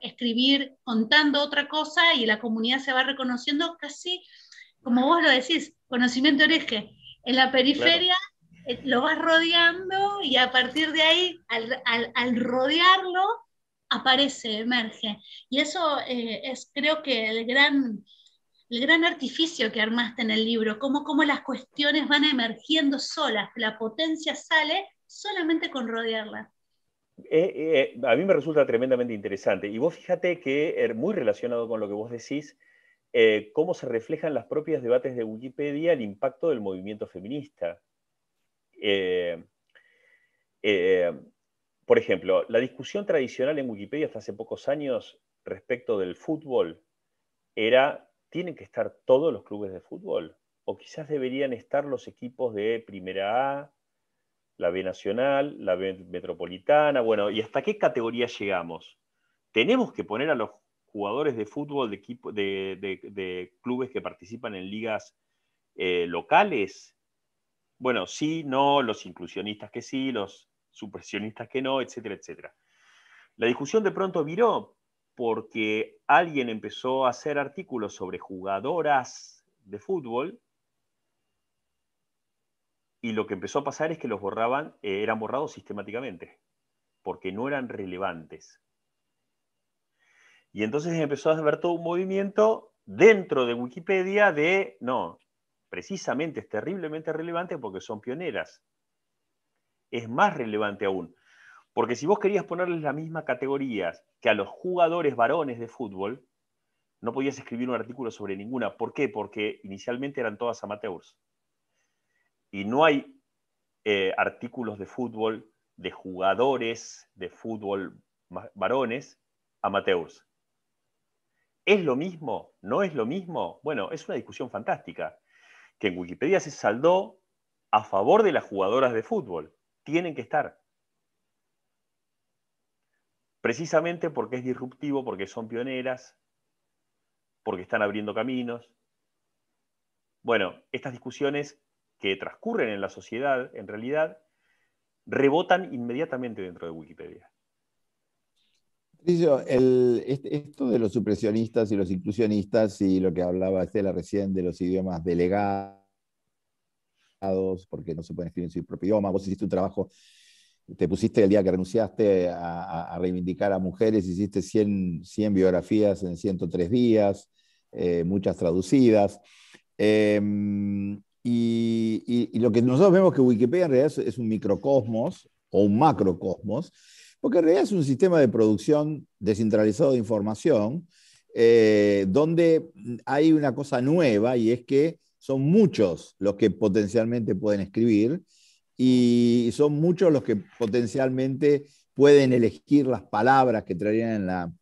Escribir contando otra cosa y la comunidad se va reconociendo casi, como vos lo decís, conocimiento de En la periferia eh, lo vas rodeando y a partir de ahí, al, rodearlo, aparece, emerge. Y eso eh, es creo que el gran, el gran artificio que armaste en el libro, cómo, cómo las cuestiones van emergiendo solas, la potencia sale solamente con rodearla. Eh, eh, a mí me resulta tremendamente interesante. Y vos fíjate que, er, muy relacionado con lo que vos decís, eh, cómo se reflejan las propias debates de Wikipedia el impacto del movimiento feminista. por ejemplo, la discusión tradicional en Wikipedia hasta hace pocos años respecto del fútbol era, ¿tienen que estar todos los clubes de fútbol? O quizás deberían estar los equipos de primera A, la B nacional, la B metropolitana, bueno, ¿y hasta qué categoría llegamos? Tenemos que poner a los jugadores de fútbol de, de, clubes que participan en ligas eh, locales. Bueno, sí, no, los inclusionistas que sí, los supresionistas que no, etcétera, etcétera. La discusión de pronto viró porque alguien empezó a hacer artículos sobre jugadoras de fútbol y lo que empezó a pasar es que los borraban, eh, eran borrados sistemáticamente, porque no eran relevantes. Y entonces empezó a haber todo un movimiento dentro de Wikipedia de, no, precisamente es terriblemente relevante porque son pioneras. Es más relevante aún. Porque si vos querías ponerles la misma categoría que a los jugadores varones de fútbol, no podías escribir un artículo sobre ninguna. ¿Por qué? Porque inicialmente eran todas amateurs y no hay eh, artículos de fútbol de jugadores de fútbol varones amateurs. ¿Es lo mismo? ¿No es lo mismo? Bueno, es una discusión fantástica, que en Wikipedia se saldó a favor de las jugadoras de fútbol. Tienen que estar. Precisamente porque es disruptivo, porque son pioneras, porque están abriendo caminos. Bueno, estas discusiones que transcurren en la sociedad, en realidad, rebotan inmediatamente dentro de Wikipedia. Patricio, esto de los supresionistas y los inclusionistas y lo que hablaba Estela recién de los idiomas delegados, porque no se pueden escribir en su propio idioma, vos hiciste un trabajo, te pusiste el día que renunciaste a, reivindicar a mujeres, hiciste 100, 100 biografías en 103 días, eh, muchas traducidas. Em, y, lo que nosotros vemos que Wikipedia en realidad es un microcosmos o un macrocosmos, porque en realidad es un sistema de producción descentralizado de información, eh, donde hay una cosa nueva y es que son muchos los que potencialmente pueden escribir y son muchos los que potencialmente pueden elegir las palabras que traerían en la,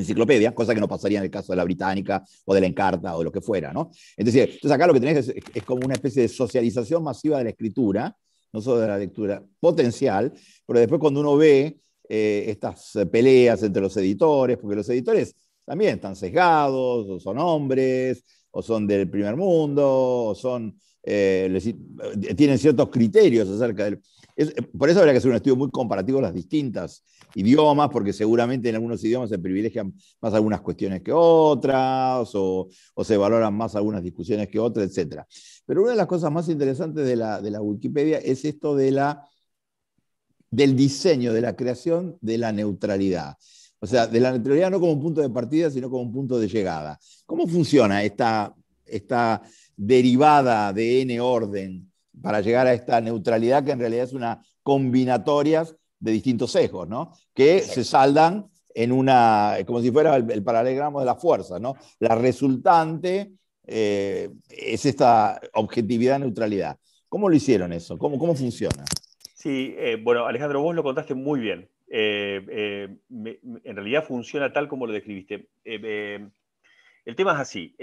enciclopedia, cosa que no pasaría en el caso de la británica o de la encarta o lo que fuera, ¿no? decir, entonces acá lo que tenés es, como una especie de socialización masiva de la escritura, no solo de la lectura, potencial, pero después cuando uno ve eh, estas eh, peleas entre los editores, porque los editores también están sesgados, o son hombres, o son del primer mundo, o son, eh, tienen ciertos criterios acerca del... Eh, por eso habría que hacer un estudio muy comparativo de las distintas idiomas, porque seguramente en algunos idiomas se privilegian más algunas cuestiones que otras, o, se valoran más algunas discusiones que otras, etc. Pero una de las cosas más interesantes de la, Wikipedia es esto del diseño, de la creación de la neutralidad. O sea, de la neutralidad no como un punto de partida, sino como un punto de llegada. ¿Cómo funciona esta, esta derivada de n orden para llegar a esta neutralidad que en realidad es una combinatoria de distintos sesgos, ¿no? Que se saldan en una, como si fuera el, paralelogramo de la fuerza, ¿no? La resultante eh, es esta objetividad-neutralidad. ¿Cómo lo hicieron eso? ¿Cómo, cómo funciona? Sí, eh, bueno, Alejandro, vos lo contaste muy bien. Eh, en realidad funciona tal como lo describiste. el tema es así,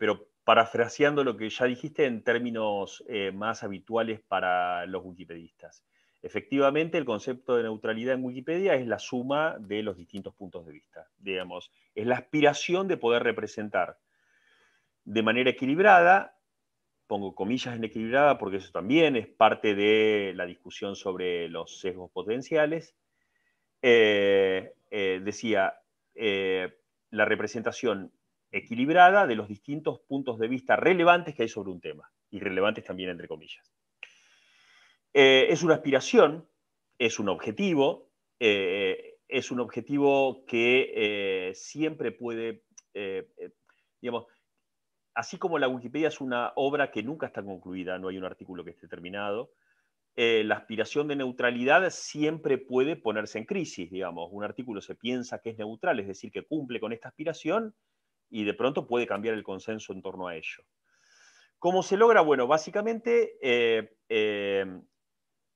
pero parafraseando lo que ya dijiste en términos eh, más habituales para los wikipedistas. Efectivamente, el concepto de neutralidad en Wikipedia es la suma de los distintos puntos de vista, digamos, es la aspiración de poder representar de manera equilibrada, pongo comillas en equilibrada porque eso también es parte de la discusión sobre los sesgos potenciales, eh, eh, decía, la representación equilibrada de los distintos puntos de vista relevantes que hay sobre un tema, y relevantes también entre comillas. Eh, es una aspiración, es un objetivo, eh, es un objetivo que eh, siempre puede, digamos, así como la Wikipedia es una obra que nunca está concluida, no hay un artículo que esté terminado, la aspiración de neutralidad siempre puede ponerse en crisis, digamos. Un artículo se piensa que es neutral, es decir, que cumple con esta aspiración, y de pronto puede cambiar el consenso en torno a ello. ¿Cómo se logra? Bueno, básicamente, eh, eh,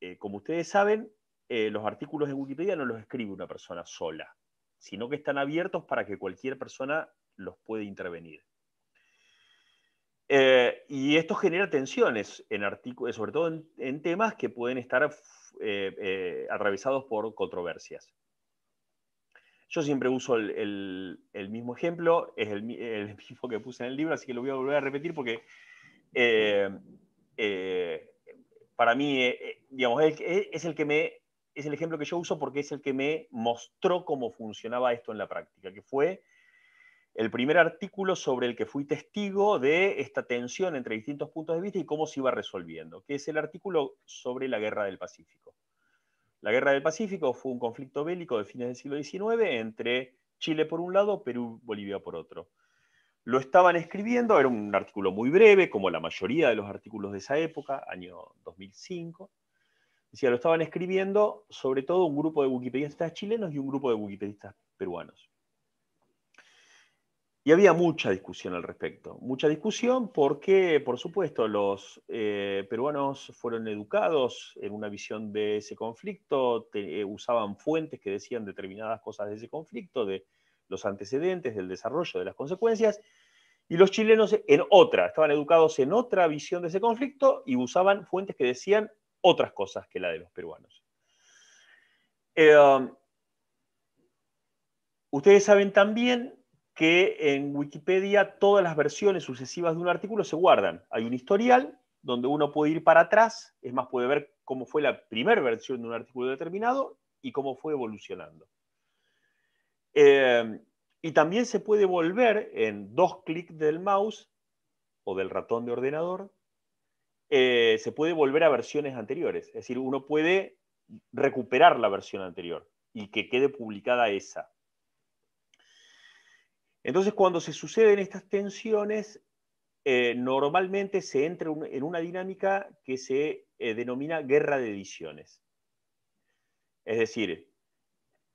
eh, como ustedes saben, los artículos de Wikipedia no los escribe una persona sola, sino que están abiertos para que cualquier persona los puede intervenir. y esto genera tensiones, en sobre todo en, en, temas que pueden estar atravesados por controversias. Yo siempre uso el, mismo ejemplo, es el, mismo que puse en el libro, así que lo voy a volver a repetir porque eh, eh, para mí, eh, es, el que me, es el ejemplo que yo uso porque es el que me mostró cómo funcionaba esto en la práctica, que fue el primer artículo sobre el que fui testigo de esta tensión entre distintos puntos de vista y cómo se iba resolviendo, que es el artículo sobre la guerra del Pacífico. La Guerra del Pacífico fue un conflicto bélico de fines del siglo XIX entre Chile por un lado, Perú y Bolivia por otro. Lo estaban escribiendo, era un artículo muy breve, como la mayoría de los artículos de esa época, año 2005. Decía, lo estaban escribiendo sobre todo un grupo de wikipedistas chilenos y un grupo de wikipedistas peruanos. Y había mucha discusión al respecto, mucha discusión porque, por supuesto, los eh, peruanos fueron educados en una visión de ese conflicto, eh, usaban fuentes que decían determinadas cosas de ese conflicto, de los antecedentes, del desarrollo, de las consecuencias, y los chilenos en otra, estaban educados en otra visión de ese conflicto y usaban fuentes que decían otras cosas que la de los peruanos. Eh, um, ustedes saben también que en Wikipedia todas las versiones sucesivas de un artículo se guardan. Hay un historial donde uno puede ir para atrás, es más, puede ver cómo fue la primera versión de un artículo determinado y cómo fue evolucionando. Eh, y también se puede volver en dos clics del mouse o del ratón de ordenador, eh, se puede volver a versiones anteriores. Es decir, uno puede recuperar la versión anterior y que quede publicada esa. Entonces, cuando se suceden estas tensiones, eh, normalmente se entra en una dinámica que se eh, denomina guerra de ediciones. Es decir,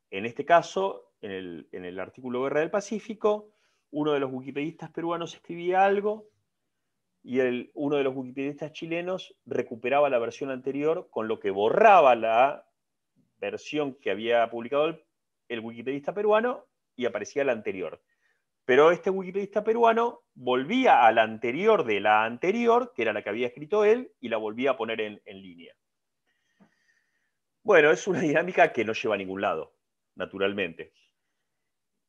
en este caso, en el, artículo Guerra del Pacífico, uno de los wikipedistas peruanos escribía algo y uno de los wikipedistas chilenos recuperaba la versión anterior, con lo que borraba la versión que había publicado el wikipedista peruano y aparecía la anterior. Pero este wikipedista peruano volvía a la anterior de la anterior, que era la que había escrito él, y la volvía a poner en, línea. Bueno, es una dinámica que no lleva a ningún lado, naturalmente.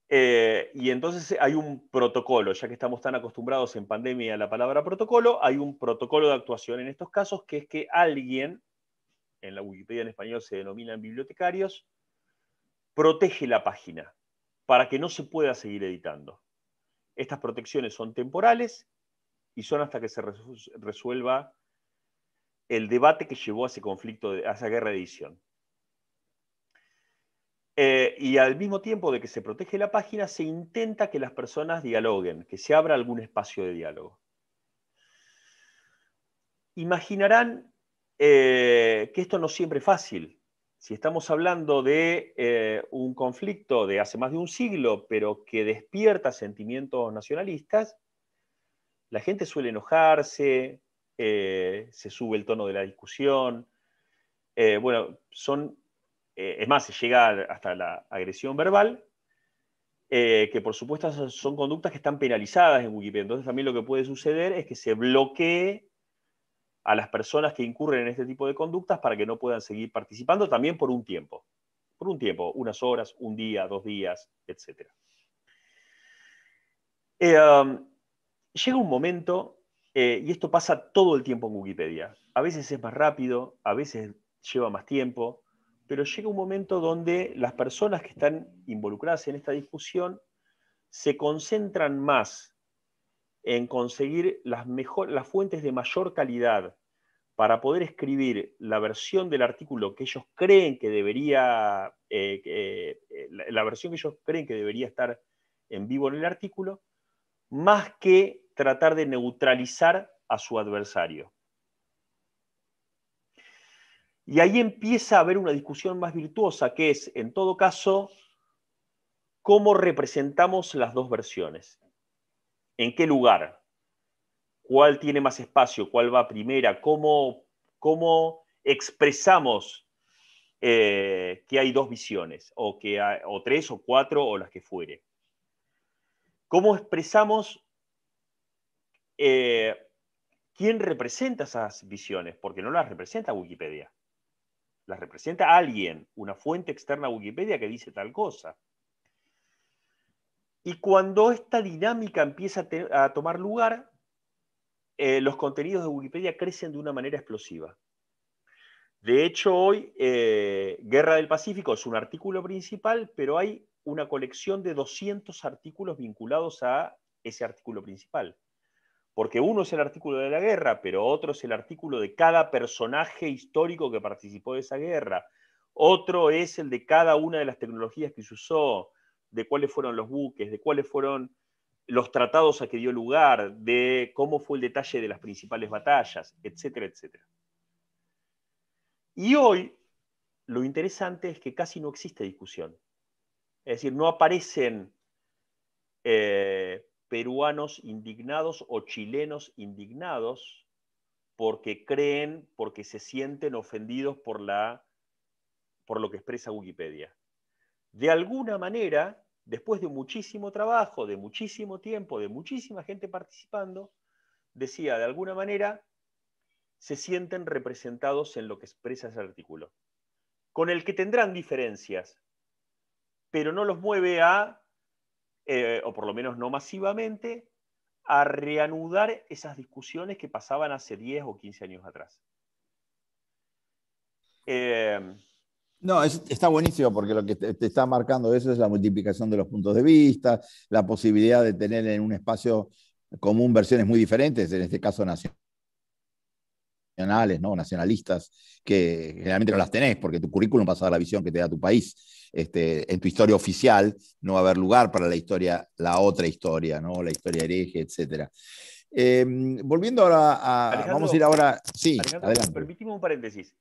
Eh, y entonces hay un protocolo, ya que estamos tan acostumbrados en pandemia a la palabra protocolo, hay un protocolo de actuación en estos casos, que es que alguien, en la Wikipedia en español se denominan bibliotecarios, protege la página para que no se pueda seguir editando. Estas protecciones son temporales y son hasta que se resuelva el debate que llevó a ese conflicto, a esa guerra de edición. Eh, y al mismo tiempo de que se protege la página, se intenta que las personas dialoguen, que se abra algún espacio de diálogo. Imaginarán eh, que esto no siempre es fácil, si estamos hablando de eh, un conflicto de hace más de un siglo, pero que despierta sentimientos nacionalistas, la gente suele enojarse, eh, se sube el tono de la discusión. Eh, bueno, son, es más, se llega hasta la agresión verbal, que por supuesto son conductas que están penalizadas en Wikipedia. Entonces también lo que puede suceder es que se bloquee a las personas que incurren en este tipo de conductas para que no puedan seguir participando también por un tiempo. Por un tiempo, unas horas, un día, dos días, etc. Eh, um, llega un momento, eh, y esto pasa todo el tiempo en Wikipedia, a veces es más rápido, a veces lleva más tiempo, pero llega un momento donde las personas que están involucradas en esta discusión se concentran más en conseguir las, fuentes de mayor calidad para poder escribir la versión del artículo que ellos creen que debería, eh, eh, versión que ellos creen que debería estar en vivo en el artículo, más que tratar de neutralizar a su adversario. Y ahí empieza a haber una discusión más virtuosa, que es, en todo caso, cómo representamos las dos versiones en qué lugar, cuál tiene más espacio, cuál va primera, cómo, cómo expresamos eh, que hay dos visiones, o, que o tres, o cuatro, o las que fuere. ¿Cómo expresamos eh, quién representa esas visiones? Porque no las representa Wikipedia. Las representa alguien, una fuente externa a Wikipedia que dice tal cosa. Y cuando esta dinámica empieza a, tomar lugar, eh, los contenidos de Wikipedia crecen de una manera explosiva. De hecho, hoy eh, Guerra del Pacífico es un artículo principal, pero hay una colección de 200 artículos vinculados a ese artículo principal. Porque uno es el artículo de la guerra, pero otro es el artículo de cada personaje histórico que participó de esa guerra. Otro es el de cada una de las tecnologías que se usó de cuáles fueron los buques, de cuáles fueron los tratados a que dio lugar, de cómo fue el detalle de las principales batallas, etcétera, etcétera. Y hoy lo interesante es que casi no existe discusión. Es decir, no aparecen eh, peruanos indignados o chilenos indignados porque creen, porque se sienten ofendidos por, la, por lo que expresa Wikipedia de alguna manera, después de muchísimo trabajo, de muchísimo tiempo, de muchísima gente participando, decía, de alguna manera, se sienten representados en lo que expresa ese artículo, con el que tendrán diferencias, pero no los mueve a, eh, o por lo menos no masivamente, a reanudar esas discusiones que pasaban hace 10 o 15 años atrás. Eh, no, está buenísimo porque lo que te, está marcando eso es la multiplicación de los puntos de vista, la posibilidad de tener en un espacio común versiones muy diferentes, en este caso nacionales, ¿no? nacionalistas, que generalmente no las tenés porque tu currículum pasa a la visión que te da tu país. Este, en tu historia oficial no va a haber lugar para la historia, la otra historia, ¿no? la historia hereje, etc. Em, volviendo ahora a... vamos a ir ahora... Sí, Permitimos permíteme un paréntesis.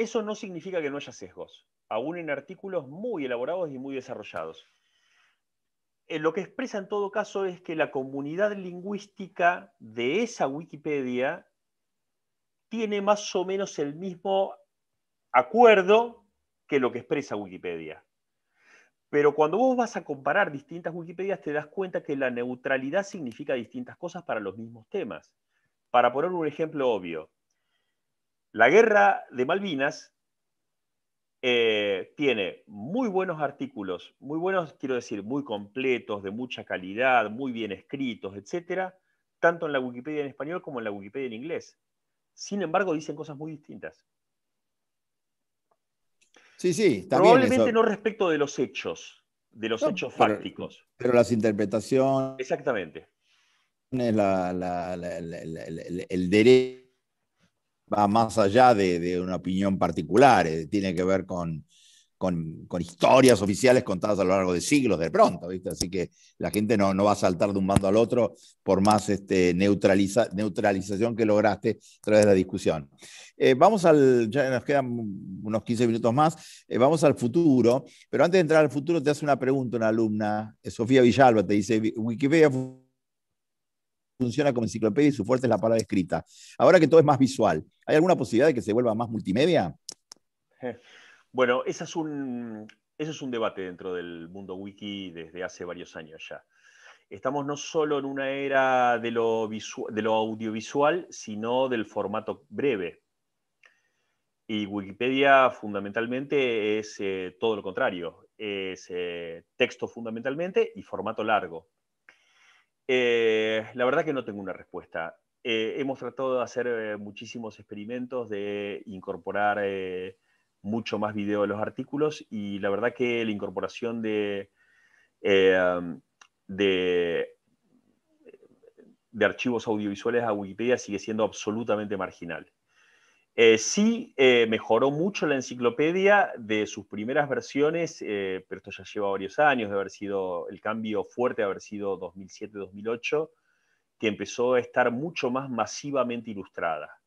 Eso no significa que no haya sesgos, aún en artículos muy elaborados y muy desarrollados. lo que expresa en todo caso es que la comunidad lingüística de esa Wikipedia tiene más o menos el mismo acuerdo que lo que expresa Wikipedia. Pero cuando vos vas a comparar distintas Wikipedias, te das cuenta que la neutralidad significa distintas cosas para los mismos temas. Para poner un ejemplo obvio, la guerra de Malvinas eh, tiene muy buenos artículos, muy buenos, quiero decir, muy completos, de mucha calidad, muy bien escritos, etcétera, tanto en la Wikipedia en español como en la Wikipedia en inglés. Sin embargo, dicen cosas muy distintas. Sí, sí, Probablemente no respecto de los hechos, de los hechos fácticos. Pero las interpretaciones. Exactamente. el derecho va más allá de, una opinión particular, eh, tiene que ver con, historias oficiales contadas a lo largo de siglos de pronto, ¿viste? Así que la gente no, va a saltar de un bando al otro por más este, neutralización que lograste a través de la discusión. Eh, vamos al, ya nos quedan unos 15 minutos más, eh, vamos al futuro, pero antes de entrar al futuro te hace una pregunta una alumna, Sofía Villalba, te dice, Wikipedia funciona como enciclopedia y su fuerte es la palabra escrita. Ahora que todo es más visual, ¿hay alguna posibilidad de que se vuelva más multimedia? Eh, bueno, ese es un, ese es un debate dentro del mundo wiki desde hace varios años ya. Estamos no solo en una era de lo, de lo audiovisual, sino del formato breve. Y Wikipedia fundamentalmente es eh, todo lo contrario. Es eh, texto fundamentalmente y formato largo. Eh, la verdad que no tengo una respuesta. Eh, hemos tratado de hacer eh, muchísimos experimentos, de incorporar mucho más video a los artículos y la verdad que la incorporación de, de archivos audiovisuales a Wikipedia sigue siendo absolutamente marginal. Eh, sí eh, mejoró mucho la enciclopedia de sus primeras versiones, eh, pero esto ya lleva varios años de haber sido, el cambio fuerte de haber sido 2007-2008, que empezó a estar mucho más masivamente ilustrada.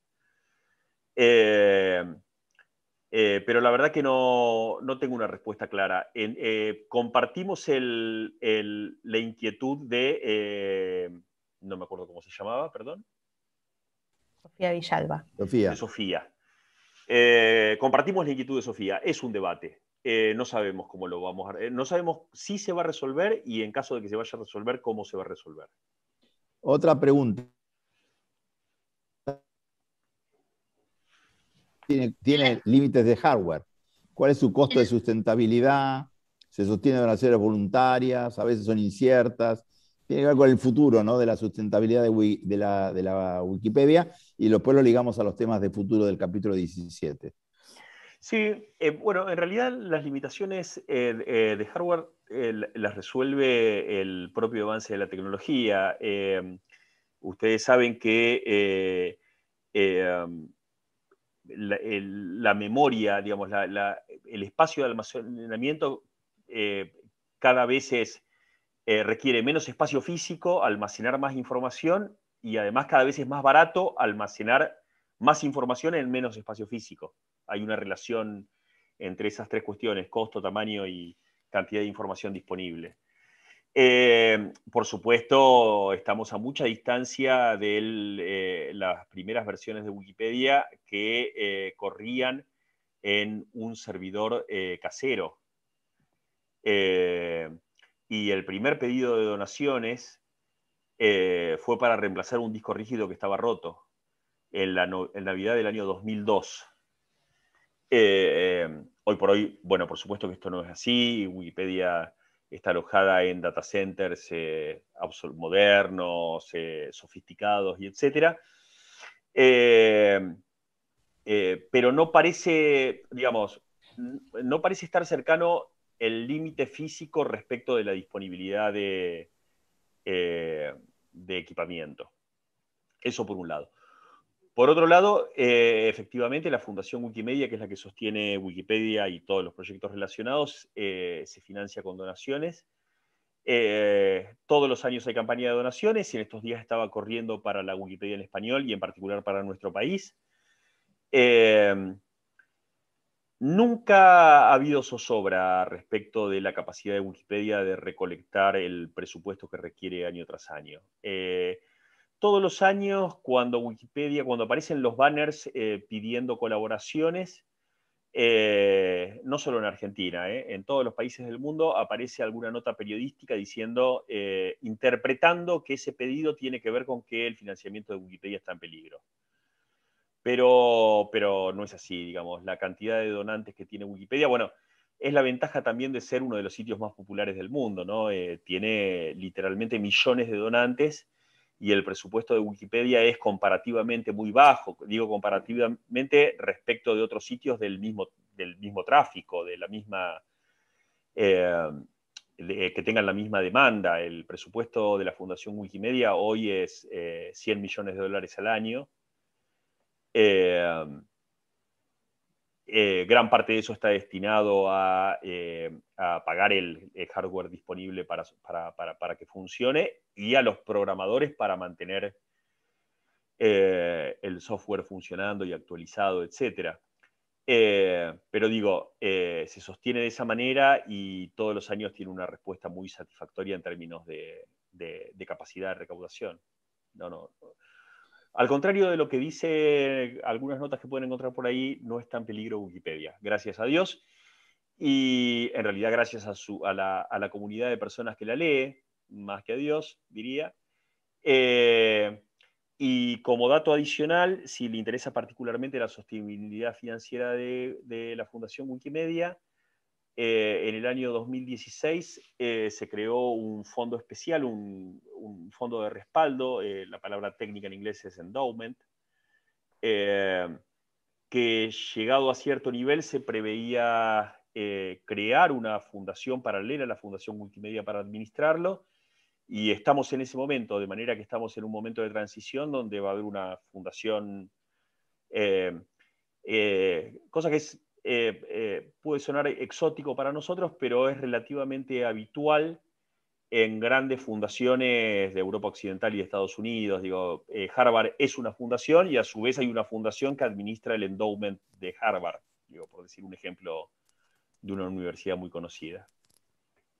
pero la verdad que no, tengo una respuesta clara. compartimos la inquietud de, no me acuerdo cómo se llamaba, perdón. Sofía Villalba. Sofía. Sofía. Eh, compartimos la inquietud de Sofía. Es un debate. Eh, no sabemos cómo lo vamos a... no sabemos si se va a resolver y en caso de que se vaya a resolver, cómo se va a resolver. Otra pregunta. Tiene, límites de hardware. ¿Cuál es su costo de sustentabilidad? ¿Se sostiene de las voluntarias? ¿A veces son inciertas? Tiene que ver con el futuro de la sustentabilidad de, la, Wikipedia y después lo ligamos a los temas de futuro del capítulo 17. Sí, eh, bueno, en realidad las limitaciones eh, eh, de, hardware las resuelve el propio avance de la tecnología. ustedes saben que la, memoria, digamos, el espacio de almacenamiento cada vez es eh, requiere menos espacio físico, almacenar más información y además cada vez es más barato almacenar más información en menos espacio físico. Hay una relación entre esas tres cuestiones, costo, tamaño y cantidad de información disponible. Eh, por supuesto, estamos a mucha distancia de eh, las primeras versiones de Wikipedia que corrían en un servidor casero y el primer pedido de donaciones eh, fue para reemplazar un disco rígido que estaba roto en, la Navidad del año 2002. Eh, eh, hoy por hoy, bueno, por supuesto que esto no es así, Wikipedia está alojada en data centers modernos, sofisticados y etcétera. pero no parece, digamos, no parece estar cercano el límite físico respecto de la disponibilidad de, eh, de equipamiento. Eso por un lado. Por otro lado, eh, efectivamente, la Fundación Wikimedia, que es la que sostiene Wikipedia y todos los proyectos relacionados, eh, se financia con donaciones. todos los años hay campaña de donaciones y en estos días estaba corriendo para la Wikipedia en español y en particular para nuestro país. Nunca ha habido zozobra respecto de la capacidad de Wikipedia de recolectar el presupuesto que requiere año tras año. Eh, todos los años, cuando Wikipedia, cuando aparecen los banners eh, pidiendo colaboraciones, eh, no solo en Argentina, en todos los países del mundo aparece alguna nota periodística diciendo, interpretando que ese pedido tiene que ver con que el financiamiento de Wikipedia está en peligro. Pero, pero no es así, digamos. La cantidad de donantes que tiene Wikipedia, bueno, es la ventaja también de ser uno de los sitios más populares del mundo, ¿no? Eh, tiene literalmente millones de donantes y el presupuesto de Wikipedia es comparativamente muy bajo, digo comparativamente respecto de otros sitios del mismo, tráfico, de la misma, eh, que tengan la misma demanda. El presupuesto de la Fundación Wikimedia hoy es 100 eh, millones de dólares al año, eh, eh, gran parte de eso está destinado a, eh, pagar el, hardware disponible para, para, que funcione y a los programadores para mantener el software funcionando y actualizado, etc. pero digo, se sostiene de esa manera y todos los años tiene una respuesta muy satisfactoria en términos de, capacidad de recaudación. no, no al contrario de lo que dice algunas notas que pueden encontrar por ahí, no está en peligro Wikipedia, gracias a Dios. Y en realidad gracias a, la, comunidad de personas que la lee, más que a Dios, diría. Eh, y como dato adicional, si le interesa particularmente la sostenibilidad financiera de, de la Fundación Wikimedia, eh, en el año 2016 eh, se creó un fondo especial, un, fondo de respaldo, eh, la palabra técnica en inglés es endowment, que llegado a cierto nivel se preveía crear una fundación paralela, a la Fundación Multimedia para administrarlo, y estamos en ese momento, de manera que estamos en un momento de transición donde va a haber una fundación, cosa que es eh, eh, puede sonar exótico para nosotros, pero es relativamente habitual en grandes fundaciones de Europa Occidental y de Estados Unidos. Digo, eh, Harvard es una fundación y a su vez hay una fundación que administra el endowment de Harvard, digo, por decir un ejemplo de una universidad muy conocida.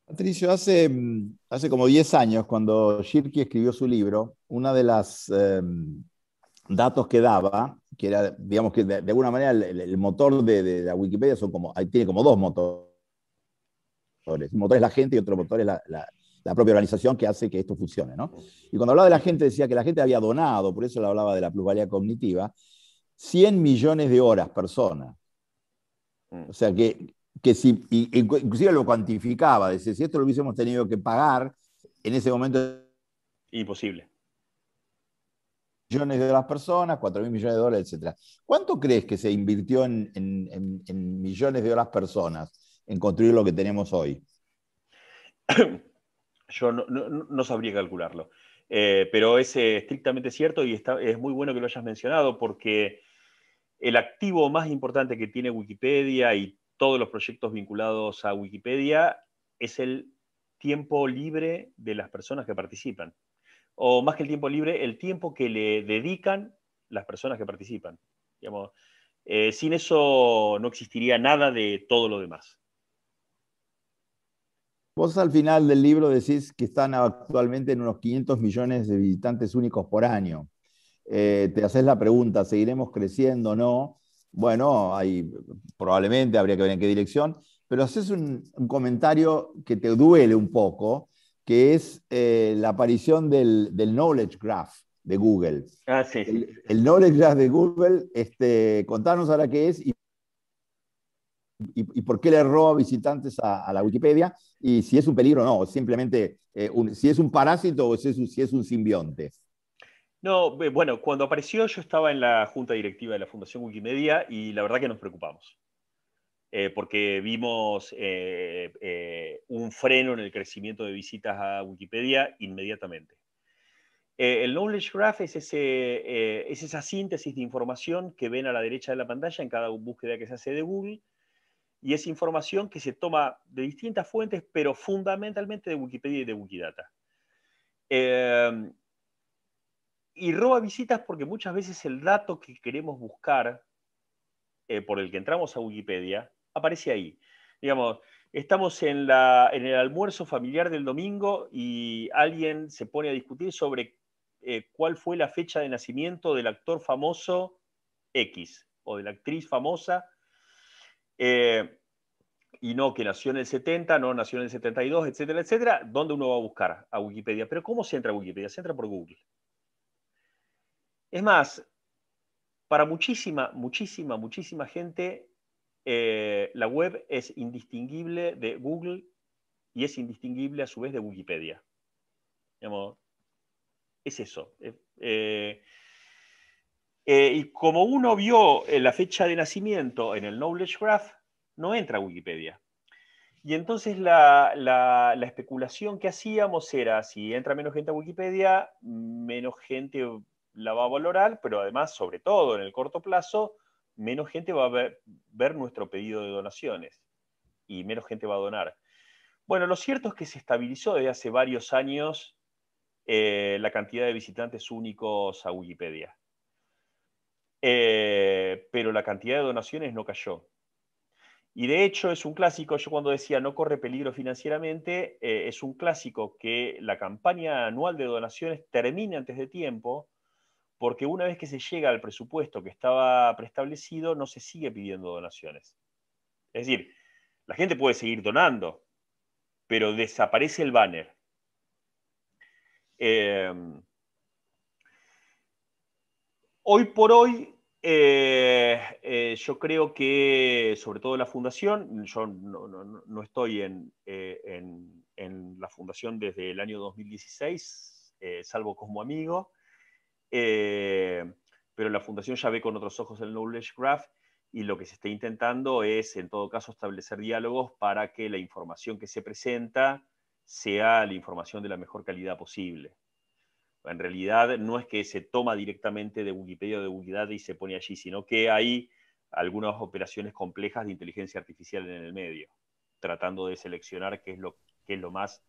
Patricio, hace, mm, hace como 10 años, cuando Shirky escribió su libro, una de las em, datos que daba, que era, digamos que de, alguna manera el, motor de, la Wikipedia son como, tiene como dos motores. Un motor es la gente y otro motor es la, propia organización que hace que esto funcione. ¿no? Y cuando hablaba de la gente decía que la gente había donado, por eso le hablaba de la plusvalía cognitiva, 100 millones de horas personas, mm. O sea que, que si, inclusive lo cuantificaba, decía, si esto lo hubiésemos tenido que pagar, en ese momento... Imposible millones de las personas, 4 mil millones de dólares, etc. ¿Cuánto crees que se invirtió en, millones de horas personas en construir lo que tenemos hoy? Yo no, sabría calcularlo, eh, pero es eh, estrictamente cierto y es muy bueno que lo hayas mencionado porque el activo más importante que tiene Wikipedia y todos los proyectos vinculados a Wikipedia es el tiempo libre de las personas que participan o más que el tiempo libre, el tiempo que le dedican las personas que participan. Digamos, eh, sin eso no existiría nada de todo lo demás. Vos al final del libro decís que están actualmente en unos 500 millones de visitantes únicos por año. Eh, te haces la pregunta, ¿seguiremos creciendo o no? Bueno, hay, probablemente habría que ver en qué dirección, pero haces un comentario que te duele un poco, que es eh, la aparición del, Knowledge Graph de Google. Ah, sí, El, Knowledge Graph de Google, este, contanos ahora qué es y, por qué le roba visitantes a, la Wikipedia y si es un peligro o no, simplemente eh, si es un parásito o si es, si es un simbionte. No, eh, bueno, cuando apareció yo estaba en la junta directiva de la Fundación Wikimedia y la verdad que nos preocupamos. Eh, porque vimos eh, eh, un freno en el crecimiento de visitas a Wikipedia inmediatamente. el Knowledge Graph es, esa síntesis de información que ven a la derecha de la pantalla en cada búsqueda que se hace de Google. Y es información que se toma de distintas fuentes, pero fundamentalmente de Wikipedia y de Wikidata. Em, y roba visitas porque muchas veces el dato que queremos buscar, por el que entramos a Wikipedia, aparece ahí. Digamos, estamos en, la, en el almuerzo familiar del domingo y alguien se pone a discutir sobre eh, cuál fue la fecha de nacimiento del actor famoso X o de la actriz famosa. Eh, y no que nació en el 70, no nació en el 72, etcétera, etcétera, ¿dónde uno va a buscar? A Wikipedia. Pero ¿cómo se entra a Wikipedia? Se entra por Google. Es más, para muchísima, muchísima, muchísima gente, eh, la web es indistinguible de Google y es indistinguible a su vez de Wikipedia. es eso. Eh, eh, y como uno vio la fecha de nacimiento en el Knowledge Graph, no entra Wikipedia. Y entonces la, la, especulación que hacíamos era, si entra menos gente a Wikipedia, menos gente la va a valorar, pero además, sobre todo en el corto plazo, menos gente va a ver, nuestro pedido de donaciones y menos gente va a donar. Bueno, lo cierto es que se estabilizó desde hace varios años eh, la cantidad de visitantes únicos a Wikipedia. Eh, pero la cantidad de donaciones no cayó. Y de hecho es un clásico, yo cuando decía no corre peligro financieramente, eh, es un clásico que la campaña anual de donaciones termina antes de tiempo porque una vez que se llega al presupuesto que estaba preestablecido, no se sigue pidiendo donaciones. Es decir, la gente puede seguir donando, pero desaparece el banner. Em, hoy por hoy, eh, eh, yo creo que, sobre todo la fundación, yo no, estoy eh, en, la fundación desde el año 2016, salvo como amigo, eh, pero la Fundación ya ve con otros ojos el Knowledge Graph y lo que se está intentando es, en todo caso, establecer diálogos para que la información que se presenta sea la información de la mejor calidad posible. En realidad no es que se toma directamente de Wikipedia o de Wikidata y se pone allí, sino que hay algunas operaciones complejas de inteligencia artificial en el medio, tratando de seleccionar qué es lo, qué es lo más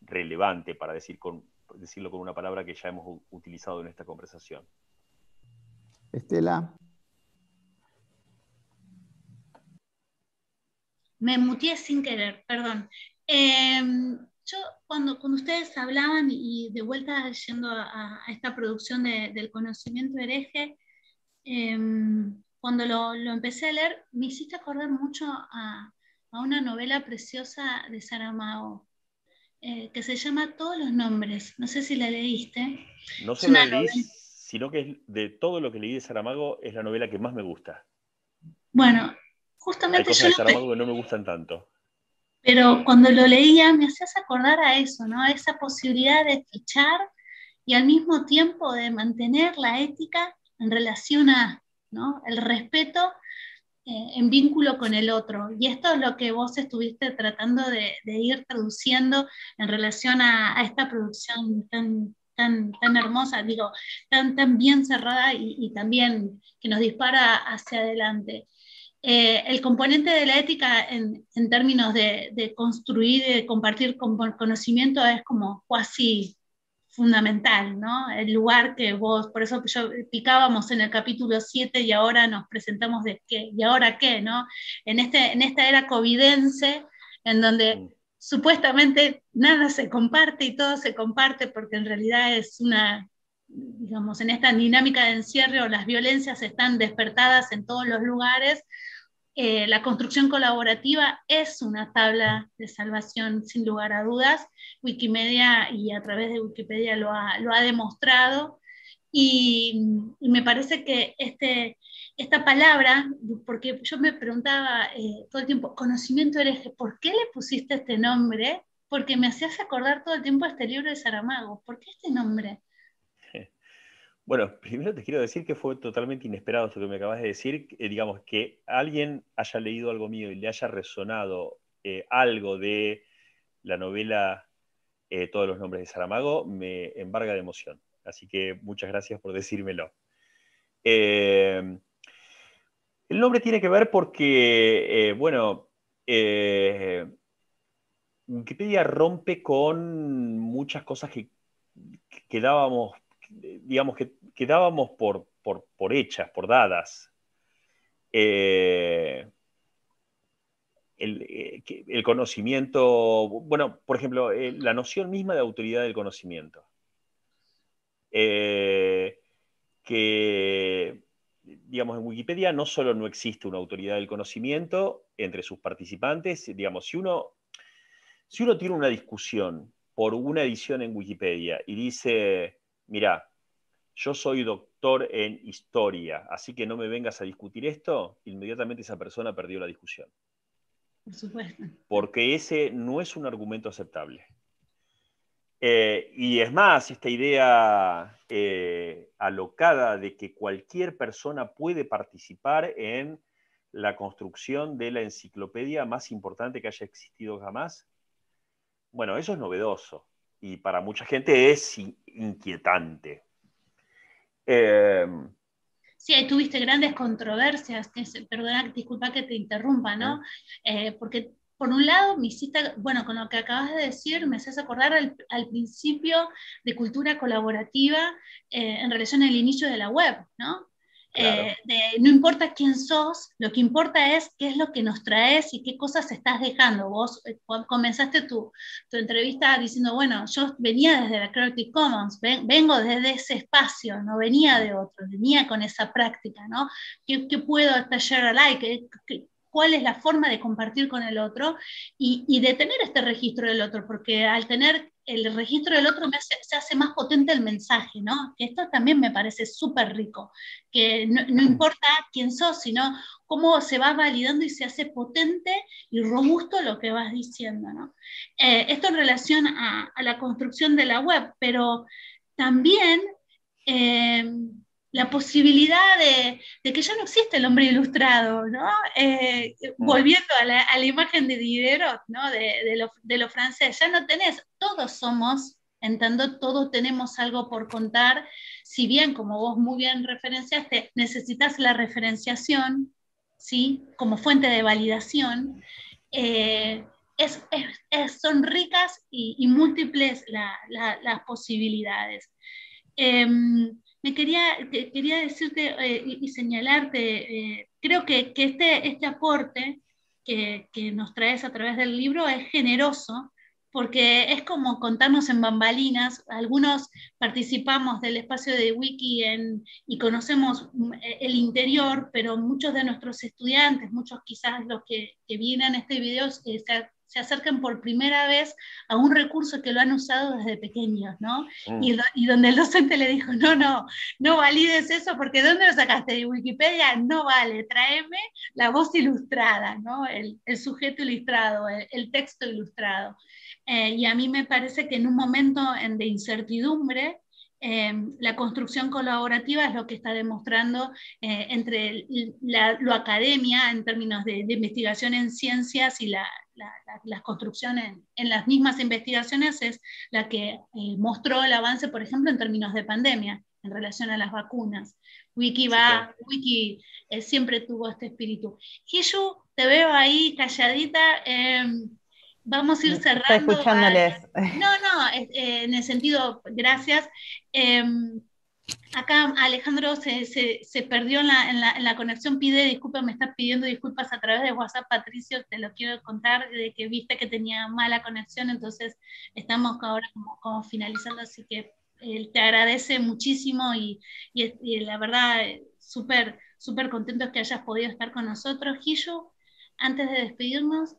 relevante, para decir con, decirlo con una palabra que ya hemos utilizado en esta conversación. Estela. Me muté sin querer, perdón. Em, yo cuando, cuando ustedes hablaban y de vuelta yendo a, esta producción del conocimiento hereje, em, cuando lo, empecé a leer, me hiciste acordar mucho a, una novela preciosa de Mao eh, que se llama Todos los nombres. No sé si la leíste. No solo la leí, sino que es de todo lo que leí de Saramago es la novela que más me gusta. Bueno, justamente Hay de Saramago que no me gustan tanto. Pero cuando lo leía me hacías acordar a eso, ¿no? A esa posibilidad de escuchar y al mismo tiempo de mantener la ética en relación a ¿no? el respeto eh, en vínculo con el otro. Y esto es lo que vos estuviste tratando de, ir traduciendo en relación a, esta producción tan, tan, hermosa, digo, tan, tan bien cerrada y, también que nos dispara hacia adelante. Eh, el componente de la ética en, términos de, construir, de compartir conocimiento es como cuasi fundamental, ¿no? El lugar que vos, por eso yo picábamos en el capítulo 7 y ahora nos presentamos de qué, y ahora qué, ¿no? En, este, en esta era covidense, en donde mm. supuestamente nada se comparte y todo se comparte porque en realidad es una, digamos, en esta dinámica de encierro las violencias están despertadas en todos los lugares, eh, la construcción colaborativa es una tabla de salvación sin lugar a dudas. Wikimedia y a través de Wikipedia lo ha, demostrado. Y, me parece que este, esta palabra, porque yo me preguntaba eh, todo el tiempo, conocimiento hereje, ¿por qué le pusiste este nombre? Porque me hacías acordar todo el tiempo a este libro de Saramago. ¿Por qué este nombre? Bueno, primero te quiero decir que fue totalmente inesperado esto que me acabas de decir, digamos, que alguien haya leído algo mío y le haya resonado eh, algo de la novela eh, Todos los nombres de Saramago, me embarga de emoción. Así que muchas gracias por decírmelo. Eh, el nombre tiene que ver porque, bueno, Wikipedia rompe con muchas cosas que, quedábamos. dábamos eh, digamos, que, quedábamos dábamos por, hechas, por dadas. Eh, eh, el, conocimiento, bueno, por ejemplo, la noción misma de autoridad del conocimiento. que, digamos, en Wikipedia no solo no existe una autoridad del conocimiento entre sus participantes, digamos, si uno, si uno tiene una discusión por una edición en Wikipedia y dice, Mira, yo soy doctor en historia, así que no me vengas a discutir esto, inmediatamente esa persona perdió la discusión. Por supuesto. Porque ese no es un argumento aceptable. Eh, y es más, esta idea eh, alocada de que cualquier persona puede participar en la construcción de la enciclopedia más importante que haya existido jamás, bueno, eso es novedoso y para mucha gente es inquietante. Em, sí, sí, tuviste grandes controversias, perdona, disculpa que te interrumpa, ¿no? Eh, porque por un lado me hiciste, bueno, con lo que acabas de decir, me haces acordar al, principio de cultura colaborativa eh, en relación al inicio de la web, ¿no? Eh, no importa quién sos, lo que importa es qué es lo que nos traes y qué cosas estás dejando. Vos eh, comenzaste tu, tu, entrevista diciendo, bueno, yo venía desde la Creative Commons, vengo desde ese espacio, no venía de otro, venía con esa práctica, ¿no? ¿Qué, qué puedo taller alike? ¿Qué, cuál es la forma de compartir con el otro y, de tener este registro del otro, porque al tener el registro del otro me se hace más potente el mensaje, ¿no? Que esto también me parece súper rico, que no, importa quién sos, sino cómo se va validando y se hace potente y robusto lo que vas diciendo, ¿no? Eh, esto en relación a, la construcción de la web, pero también... Eh, la posibilidad de, que ya no existe el hombre ilustrado, ¿no? Eh, mm. volviendo a la, imagen de Diderot, ¿no? De, de, lo, francés, ya no tenés, todos somos, tanto todos tenemos algo por contar, si bien, como vos muy bien referenciaste, necesitas la referenciación, ¿sí? Como fuente de validación, eh, son ricas y, múltiples las posibilidades. Em, me quería, quería decirte eh, y, señalarte, eh, creo que, este, este aporte que, nos traes a través del libro es generoso, porque es como contarnos en bambalinas, algunos participamos del espacio de Wiki y conocemos mm, eh, el interior, pero muchos de nuestros estudiantes, muchos quizás los que, vienen a este video eh, se acercan por primera vez a un recurso que lo han usado desde pequeños, ¿no? Mm. Y, donde el docente le dijo, no, no, no valides eso porque ¿dónde lo sacaste? De Wikipedia no vale, tráeme la voz ilustrada, ¿no? El, sujeto ilustrado, el, texto ilustrado. Eh, y a mí me parece que en un momento de incertidumbre, Em, la construcción colaborativa es lo que está demostrando eh, entre la, lo academia en términos de, investigación en ciencias y las construcciones en las mismas investigaciones es la que eh, mostró el avance, por ejemplo, en términos de pandemia en relación a las vacunas. Wiki va, Wiki eh, siempre tuvo este espíritu. Y te veo ahí calladita. Em, vamos a ir cerrando. No, no, eh, en el sentido, gracias. Em, acá Alejandro se, perdió en la, conexión, pide disculpas, me está pidiendo disculpas a través de WhatsApp, Patricio, te lo quiero contar, de que viste que tenía mala conexión, entonces estamos ahora como, finalizando, así que él te agradece muchísimo y, y, la verdad, eh, súper, súper contentos que hayas podido estar con nosotros, Gillo. Antes de despedirnos,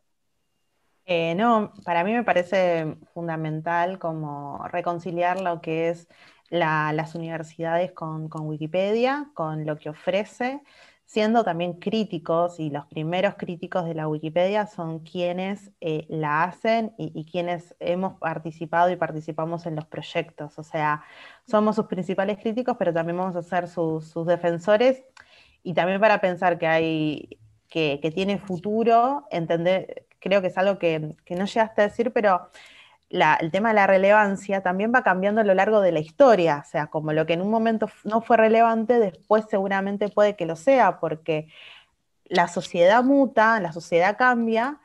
eh, no, para mí me parece fundamental como reconciliar lo que es las universidades con, Wikipedia, con lo que ofrece, siendo también críticos, y los primeros críticos de la Wikipedia son quienes eh, la hacen y, quienes hemos participado y participamos en los proyectos. O sea, somos sus principales críticos, pero también vamos a ser sus, defensores. Y también para pensar que hay que, que tiene futuro, entender, creo que es algo que, no llegaste a decir, pero el tema de la relevancia también va cambiando a lo largo de la historia, o sea, como lo que en un momento no fue relevante, después seguramente puede que lo sea, porque la sociedad muta, la sociedad cambia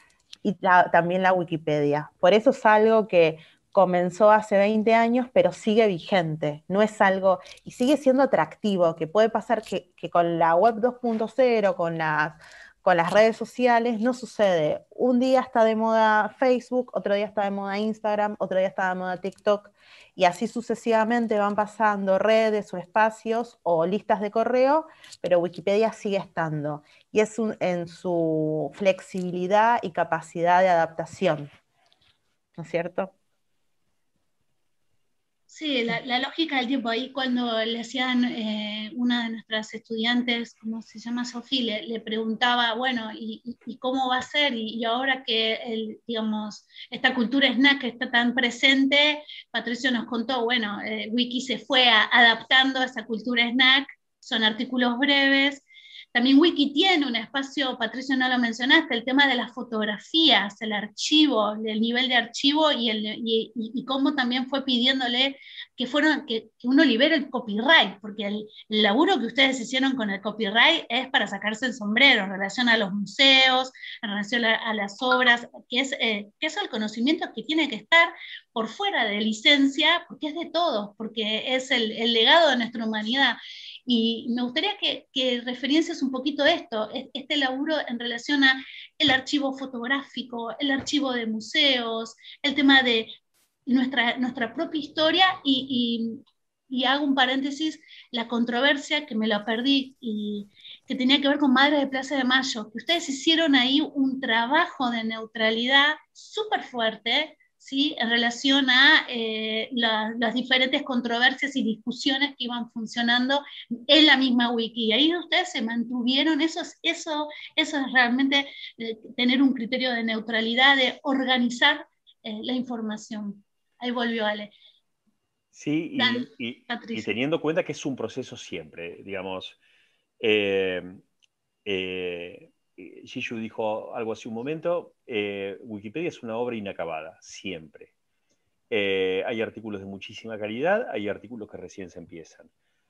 y también la Wikipedia. Por eso es algo que comenzó hace 20 años, pero sigue vigente, no es algo, y sigue siendo atractivo, que puede pasar que, que con la web 2.0, con las con las redes sociales no sucede. Un día está de moda Facebook, otro día está de moda Instagram, otro día está de moda TikTok y así sucesivamente van pasando redes o espacios o listas de correo, pero Wikipedia sigue estando y es en su flexibilidad y capacidad de adaptación. ¿No es cierto? Sí, la, lógica del tiempo. Ahí cuando le hacían eh, una de nuestras estudiantes, como se llama Sofía, le, preguntaba, bueno, ¿y, cómo va a ser? Y, ahora que, el, digamos, esta cultura snack está tan presente, Patricio nos contó, bueno, eh, Wiki se fue adaptando a esa cultura snack, son artículos breves, también Wiki tiene un espacio, Patricio no lo mencionaste, el tema de las fotografías, el archivo, el nivel de archivo y, el, y, cómo también fue pidiéndole que, fueron, que, uno libere el copyright, porque el, laburo que ustedes hicieron con el copyright es para sacarse el sombrero en relación a los museos, en relación a, las obras, que es, eh, es el conocimiento que tiene que estar por fuera de licencia, porque es de todos, porque es el, el legado de nuestra humanidad. Y me gustaría que, que referencias un poquito esto, este laburo en relación a el archivo fotográfico, el archivo de museos, el tema de nuestra, nuestra propia historia y, y, y hago un paréntesis, la controversia que me la perdí y que tenía que ver con Madres de Plaza de Mayo, que ustedes hicieron ahí un trabajo de neutralidad súper fuerte, ¿sí? en relación a eh, las diferentes controversias y discusiones que iban funcionando en la misma wiki. ahí ustedes se mantuvieron, eso es, eso, realmente eh, tener un criterio de neutralidad, de organizar eh, la información. Ahí volvió Ale. Sí, y, teniendo en cuenta que es un proceso siempre, digamos, Shishu eh, dijo algo hace un momento, eh, Wikipedia es una obra inacabada, siempre. Eh, hay artículos de muchísima calidad, hay artículos que recién se empiezan.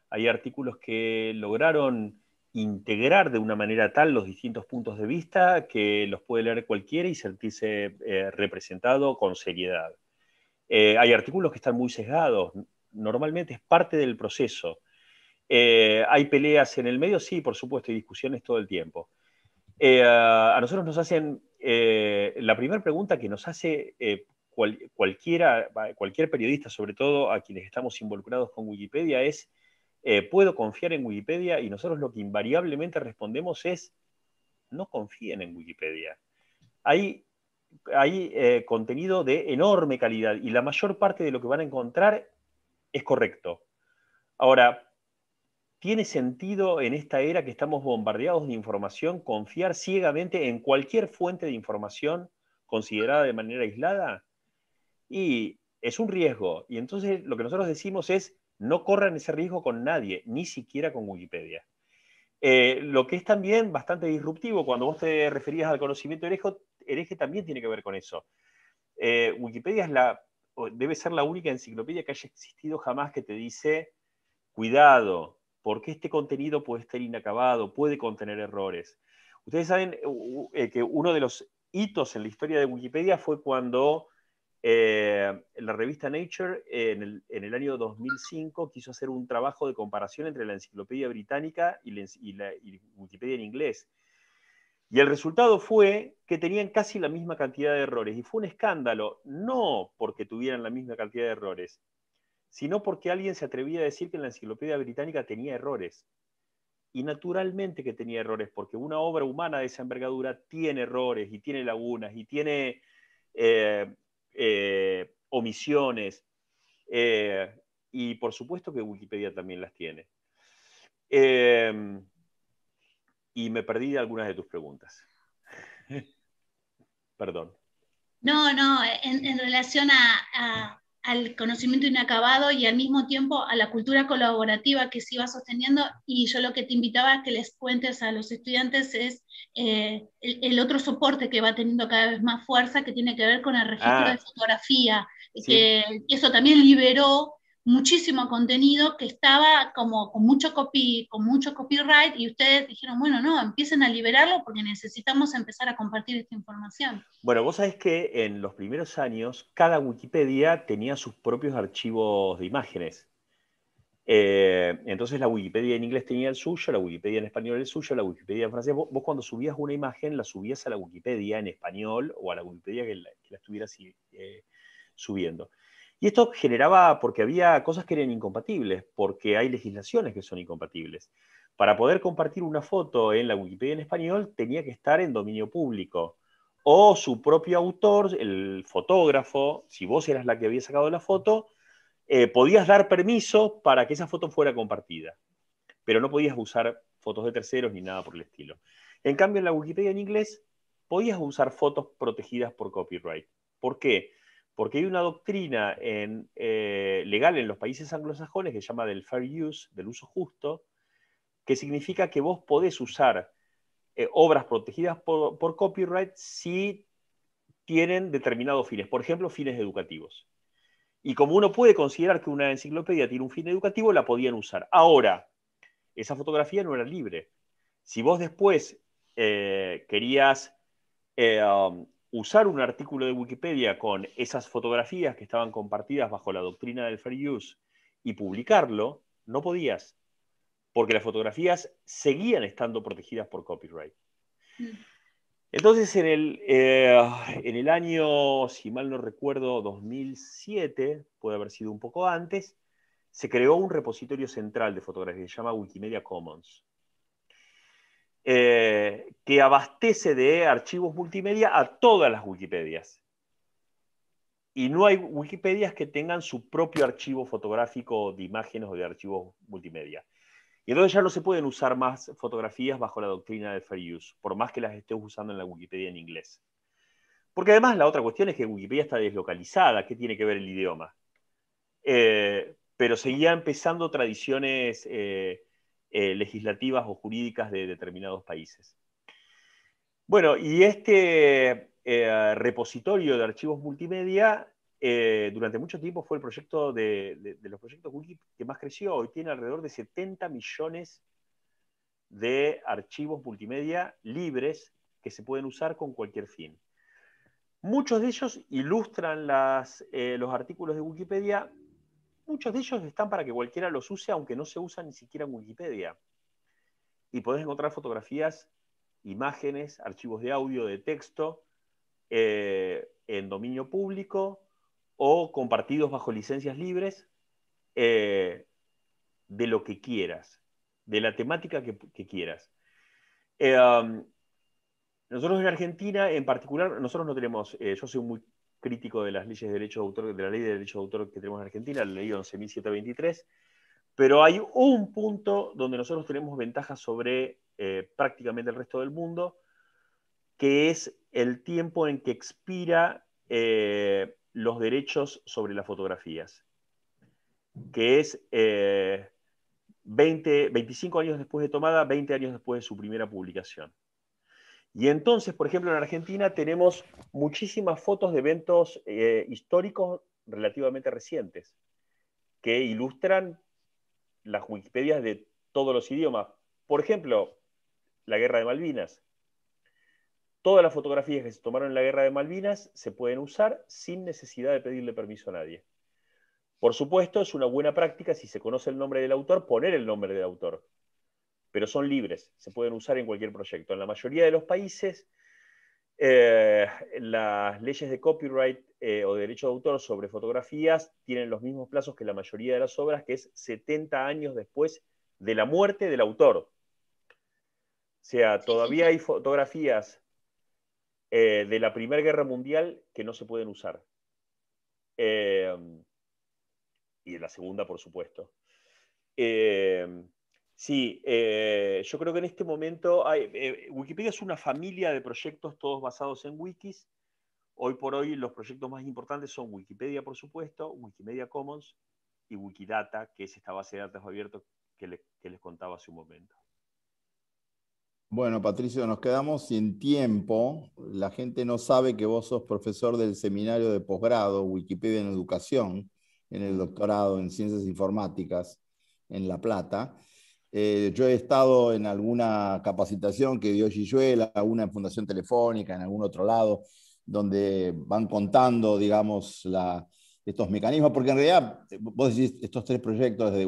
Hay artículos que lograron integrar de una manera tal los distintos puntos de vista que los puede leer cualquiera y sentirse representado con seriedad. hay artículos que están muy sesgados, normalmente es parte del proceso. hay peleas en el medio, sí, por supuesto, hay discusiones todo el tiempo eh, a nosotros nos hacen, eh, la primera pregunta que nos hace eh, cualquiera, cualquier periodista, sobre todo a quienes estamos involucrados con Wikipedia, es, ¿puedo confiar en Wikipedia? Y nosotros lo que invariablemente respondemos es, no confíen en Wikipedia. Hay, hay contenido de enorme calidad y la mayor parte de lo que van a encontrar es correcto. Ahora, ¿Tiene sentido en esta era que estamos bombardeados de información confiar ciegamente en cualquier fuente de información considerada de manera aislada? Y es un riesgo. Y entonces lo que nosotros decimos es, no corran ese riesgo con nadie, ni siquiera con Wikipedia. Eh, lo que es también bastante disruptivo, cuando vos te referías al conocimiento hereje, hereje también tiene que ver con eso. Eh, Wikipedia es la, debe ser la única enciclopedia que haya existido jamás que te dice, cuidado, porque este contenido puede estar inacabado, puede contener errores. Ustedes saben eh, eh, que uno de los hitos en la historia de Wikipedia fue cuando eh, la revista Nature en, el, año 2005 quiso hacer un trabajo de comparación entre la enciclopedia británica y, la, Wikipedia en inglés. Y el resultado fue que tenían casi la misma cantidad de errores. Y fue un escándalo, no porque tuvieran la misma cantidad de errores, sino porque alguien se atrevía a decir que la enciclopedia británica tenía errores. Y naturalmente que tenía errores, porque una obra humana de esa envergadura tiene errores y tiene lagunas y tiene eh, eh, omisiones. Eh, y por supuesto que Wikipedia también las tiene. Em, y me perdí de algunas de tus preguntas. Perdón. No, no, en, relación a al conocimiento inacabado y al mismo tiempo a la cultura colaborativa que se iba sosteniendo y yo lo que te invitaba a que les cuentes a los estudiantes es eh, el, otro soporte que va teniendo cada vez más fuerza que tiene que ver con el registro ah. de fotografía, que eso también liberó muchísimo contenido que estaba como con mucho, copy, con mucho copyright y ustedes dijeron, bueno, no, empiecen a liberarlo porque necesitamos empezar a compartir esta información. Bueno, vos sabés que en los primeros años cada Wikipedia tenía sus propios archivos de imágenes. Eh, entonces la Wikipedia en inglés tenía el suyo, la Wikipedia en español el suyo, la Wikipedia en francés. Vos, cuando subías una imagen la subías a la Wikipedia en español o a la Wikipedia que la, estuvieras eh, subiendo. Y esto generaba, porque había cosas que eran incompatibles, porque hay legislaciones que son incompatibles. Para poder compartir una foto en la Wikipedia en español tenía que estar en dominio público. O su propio autor, el fotógrafo, si vos eras la que había sacado la foto, eh, podías dar permiso para que esa foto fuera compartida, pero no podías usar fotos de terceros ni nada por el estilo. En cambio, en la Wikipedia en inglés podías usar fotos protegidas por copyright. ¿Por qué? porque hay una doctrina eh, legal en los países anglosajones que se llama del fair use, del uso justo, que significa que vos podés usar eh, obras protegidas por, copyright si tienen determinados fines, por ejemplo, fines educativos. Y como uno puede considerar que una enciclopedia tiene un fin educativo, la podían usar. Ahora, esa fotografía no era libre. Si vos después eh, querías um, usar un artículo de Wikipedia con esas fotografías que estaban compartidas bajo la doctrina del fair use y publicarlo, no podías, porque las fotografías seguían estando protegidas por copyright. Mm. Entonces, eh, en el, año, si mal no recuerdo, 2007, puede haber sido un poco antes, se creó un repositorio central de fotografías, que se llama Wikimedia Commons. Eh, que abastece de archivos multimedia a todas las Wikipedias. Y no hay Wikipedias que tengan su propio archivo fotográfico de imágenes o de archivos multimedia. Y entonces ya no se pueden usar más fotografías bajo la doctrina de fair use, por más que las estés usando en la Wikipedia en inglés. Porque además la otra cuestión es que Wikipedia está deslocalizada, ¿qué tiene que ver el idioma? Eh, pero seguía empezando tradiciones eh, eh, legislativas o jurídicas de determinados países. Bueno, y este eh, repositorio de archivos multimedia eh, durante mucho tiempo fue el proyecto de, los proyectos Wiki que más creció. Hoy tiene alrededor de 70 millones de archivos multimedia libres que se pueden usar con cualquier fin. Muchos de ellos ilustran las, los artículos de Wikipedia muchos de ellos están para que cualquiera los use, aunque no se usan ni siquiera en Wikipedia. Y podés encontrar fotografías, imágenes, archivos de audio, de texto, eh, en dominio público o compartidos bajo licencias libres, eh, de lo que quieras, de la temática que, quieras. Eh, um, nosotros en Argentina, en particular, nosotros no tenemos, yo soy muy crítico de las leyes de derecho de autor, de la ley de derecho de autor que tenemos en Argentina, la ley 11.723, pero hay un punto donde nosotros tenemos ventaja sobre eh, prácticamente el resto del mundo, que es el tiempo en que expira eh, los derechos sobre las fotografías, que es 20, eh, 25 años después de tomada, 20 años después de su primera publicación. Y entonces, por ejemplo, en Argentina tenemos muchísimas fotos de eventos eh, históricos relativamente recientes que ilustran las Wikipedias de todos los idiomas. Por ejemplo, la Guerra de Malvinas. Todas las fotografías que se tomaron en la Guerra de Malvinas se pueden usar sin necesidad de pedirle permiso a nadie. Por supuesto, es una buena práctica, si se conoce el nombre del autor, poner el nombre del autor pero son libres, se pueden usar en cualquier proyecto. En la mayoría de los países, eh, las leyes de copyright eh, o derecho de autor sobre fotografías tienen los mismos plazos que la mayoría de las obras, que es 70 años después de la muerte del autor. O sea, todavía hay fotografías eh, de la Primera Guerra Mundial que no se pueden usar. y de la Segunda, por supuesto. Eh, Sí, eh, yo creo que en este momento eh, eh, Wikipedia es una familia de proyectos todos basados en wikis. Hoy por hoy los proyectos más importantes son Wikipedia, por supuesto, Wikimedia Commons y Wikidata, que es esta base de datos abiertos que, que les contaba hace un momento. Bueno, Patricio, nos quedamos sin tiempo. La gente no sabe que vos sos profesor del seminario de posgrado Wikipedia en Educación, en el doctorado en Ciencias Informáticas en La Plata. Eh, yo he estado en alguna capacitación que dio Gilluela, una en Fundación Telefónica, en algún otro lado, donde van contando, digamos, la, estos mecanismos, porque en realidad eh, vos decís estos tres proyectos de,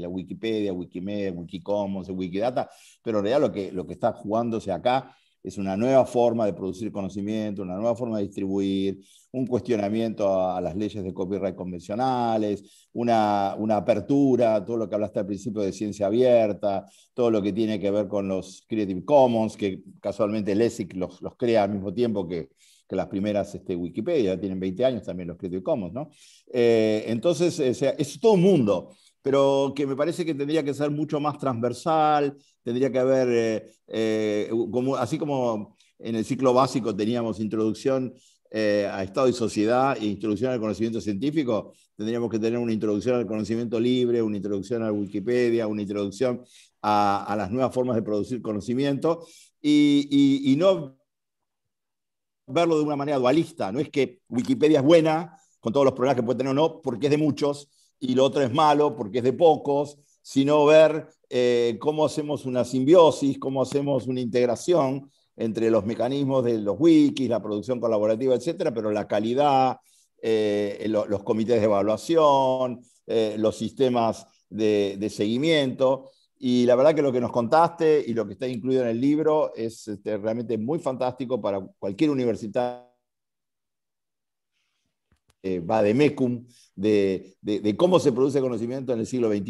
la Wikipedia, Wikimedia, Wikicommons, Wikidata, pero en realidad lo que, lo que está jugándose acá es una nueva forma de producir conocimiento, una nueva forma de distribuir, un cuestionamiento a, las leyes de copyright convencionales, una, apertura, todo lo que hablaste al principio de ciencia abierta, todo lo que tiene que ver con los Creative Commons, que casualmente Lessig los, crea al mismo tiempo que, las primeras este, Wikipedia, tienen 20 años también los Creative Commons, eh, entonces, es todo un mundo pero que me parece que tendría que ser mucho más transversal, tendría que haber, eh, eh, como, así como en el ciclo básico teníamos introducción eh, a Estado y sociedad e introducción al conocimiento científico, tendríamos que tener una introducción al conocimiento libre, una introducción a Wikipedia, una introducción a, las nuevas formas de producir conocimiento y, y no verlo de una manera dualista, no es que Wikipedia es buena, con todos los problemas que puede tener o no, porque es de muchos, y lo otro es malo porque es de pocos, sino ver eh, cómo hacemos una simbiosis, cómo hacemos una integración entre los mecanismos de los wikis, la producción colaborativa, etcétera, pero la calidad, eh, los comités de evaluación, eh, los sistemas de, seguimiento. Y la verdad que lo que nos contaste y lo que está incluido en el libro es este, realmente muy fantástico para cualquier universitario eh, va de, Mecum, de, cómo se produce conocimiento en el siglo XXI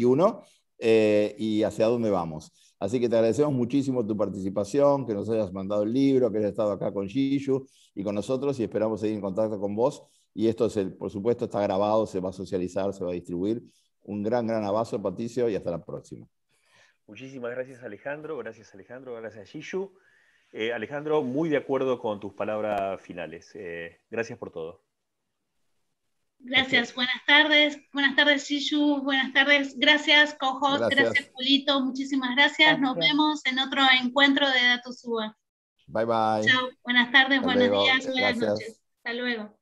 eh, y hacia dónde vamos. Así que te agradecemos muchísimo tu participación, que nos hayas mandado el libro, que hayas estado acá con Gishu y con nosotros y esperamos seguir en contacto con vos. Y esto, por supuesto, está grabado, se va a socializar, se va a distribuir. Un gran, gran abrazo, Patricio, y hasta la próxima. Muchísimas gracias, Alejandro. Gracias, Alejandro. Gracias, Gishu. Eh, Alejandro, muy de acuerdo con tus palabras finales. gracias por todo. Gracias, buenas tardes. Buenas tardes, Shishu. Buenas tardes. Gracias, Cojo. Gracias. Pulito. Muchísimas gracias. Nos vemos en otro encuentro de Datos Bye, bye. Chao. Buenas tardes, buenos días, buenas noches. Hasta luego.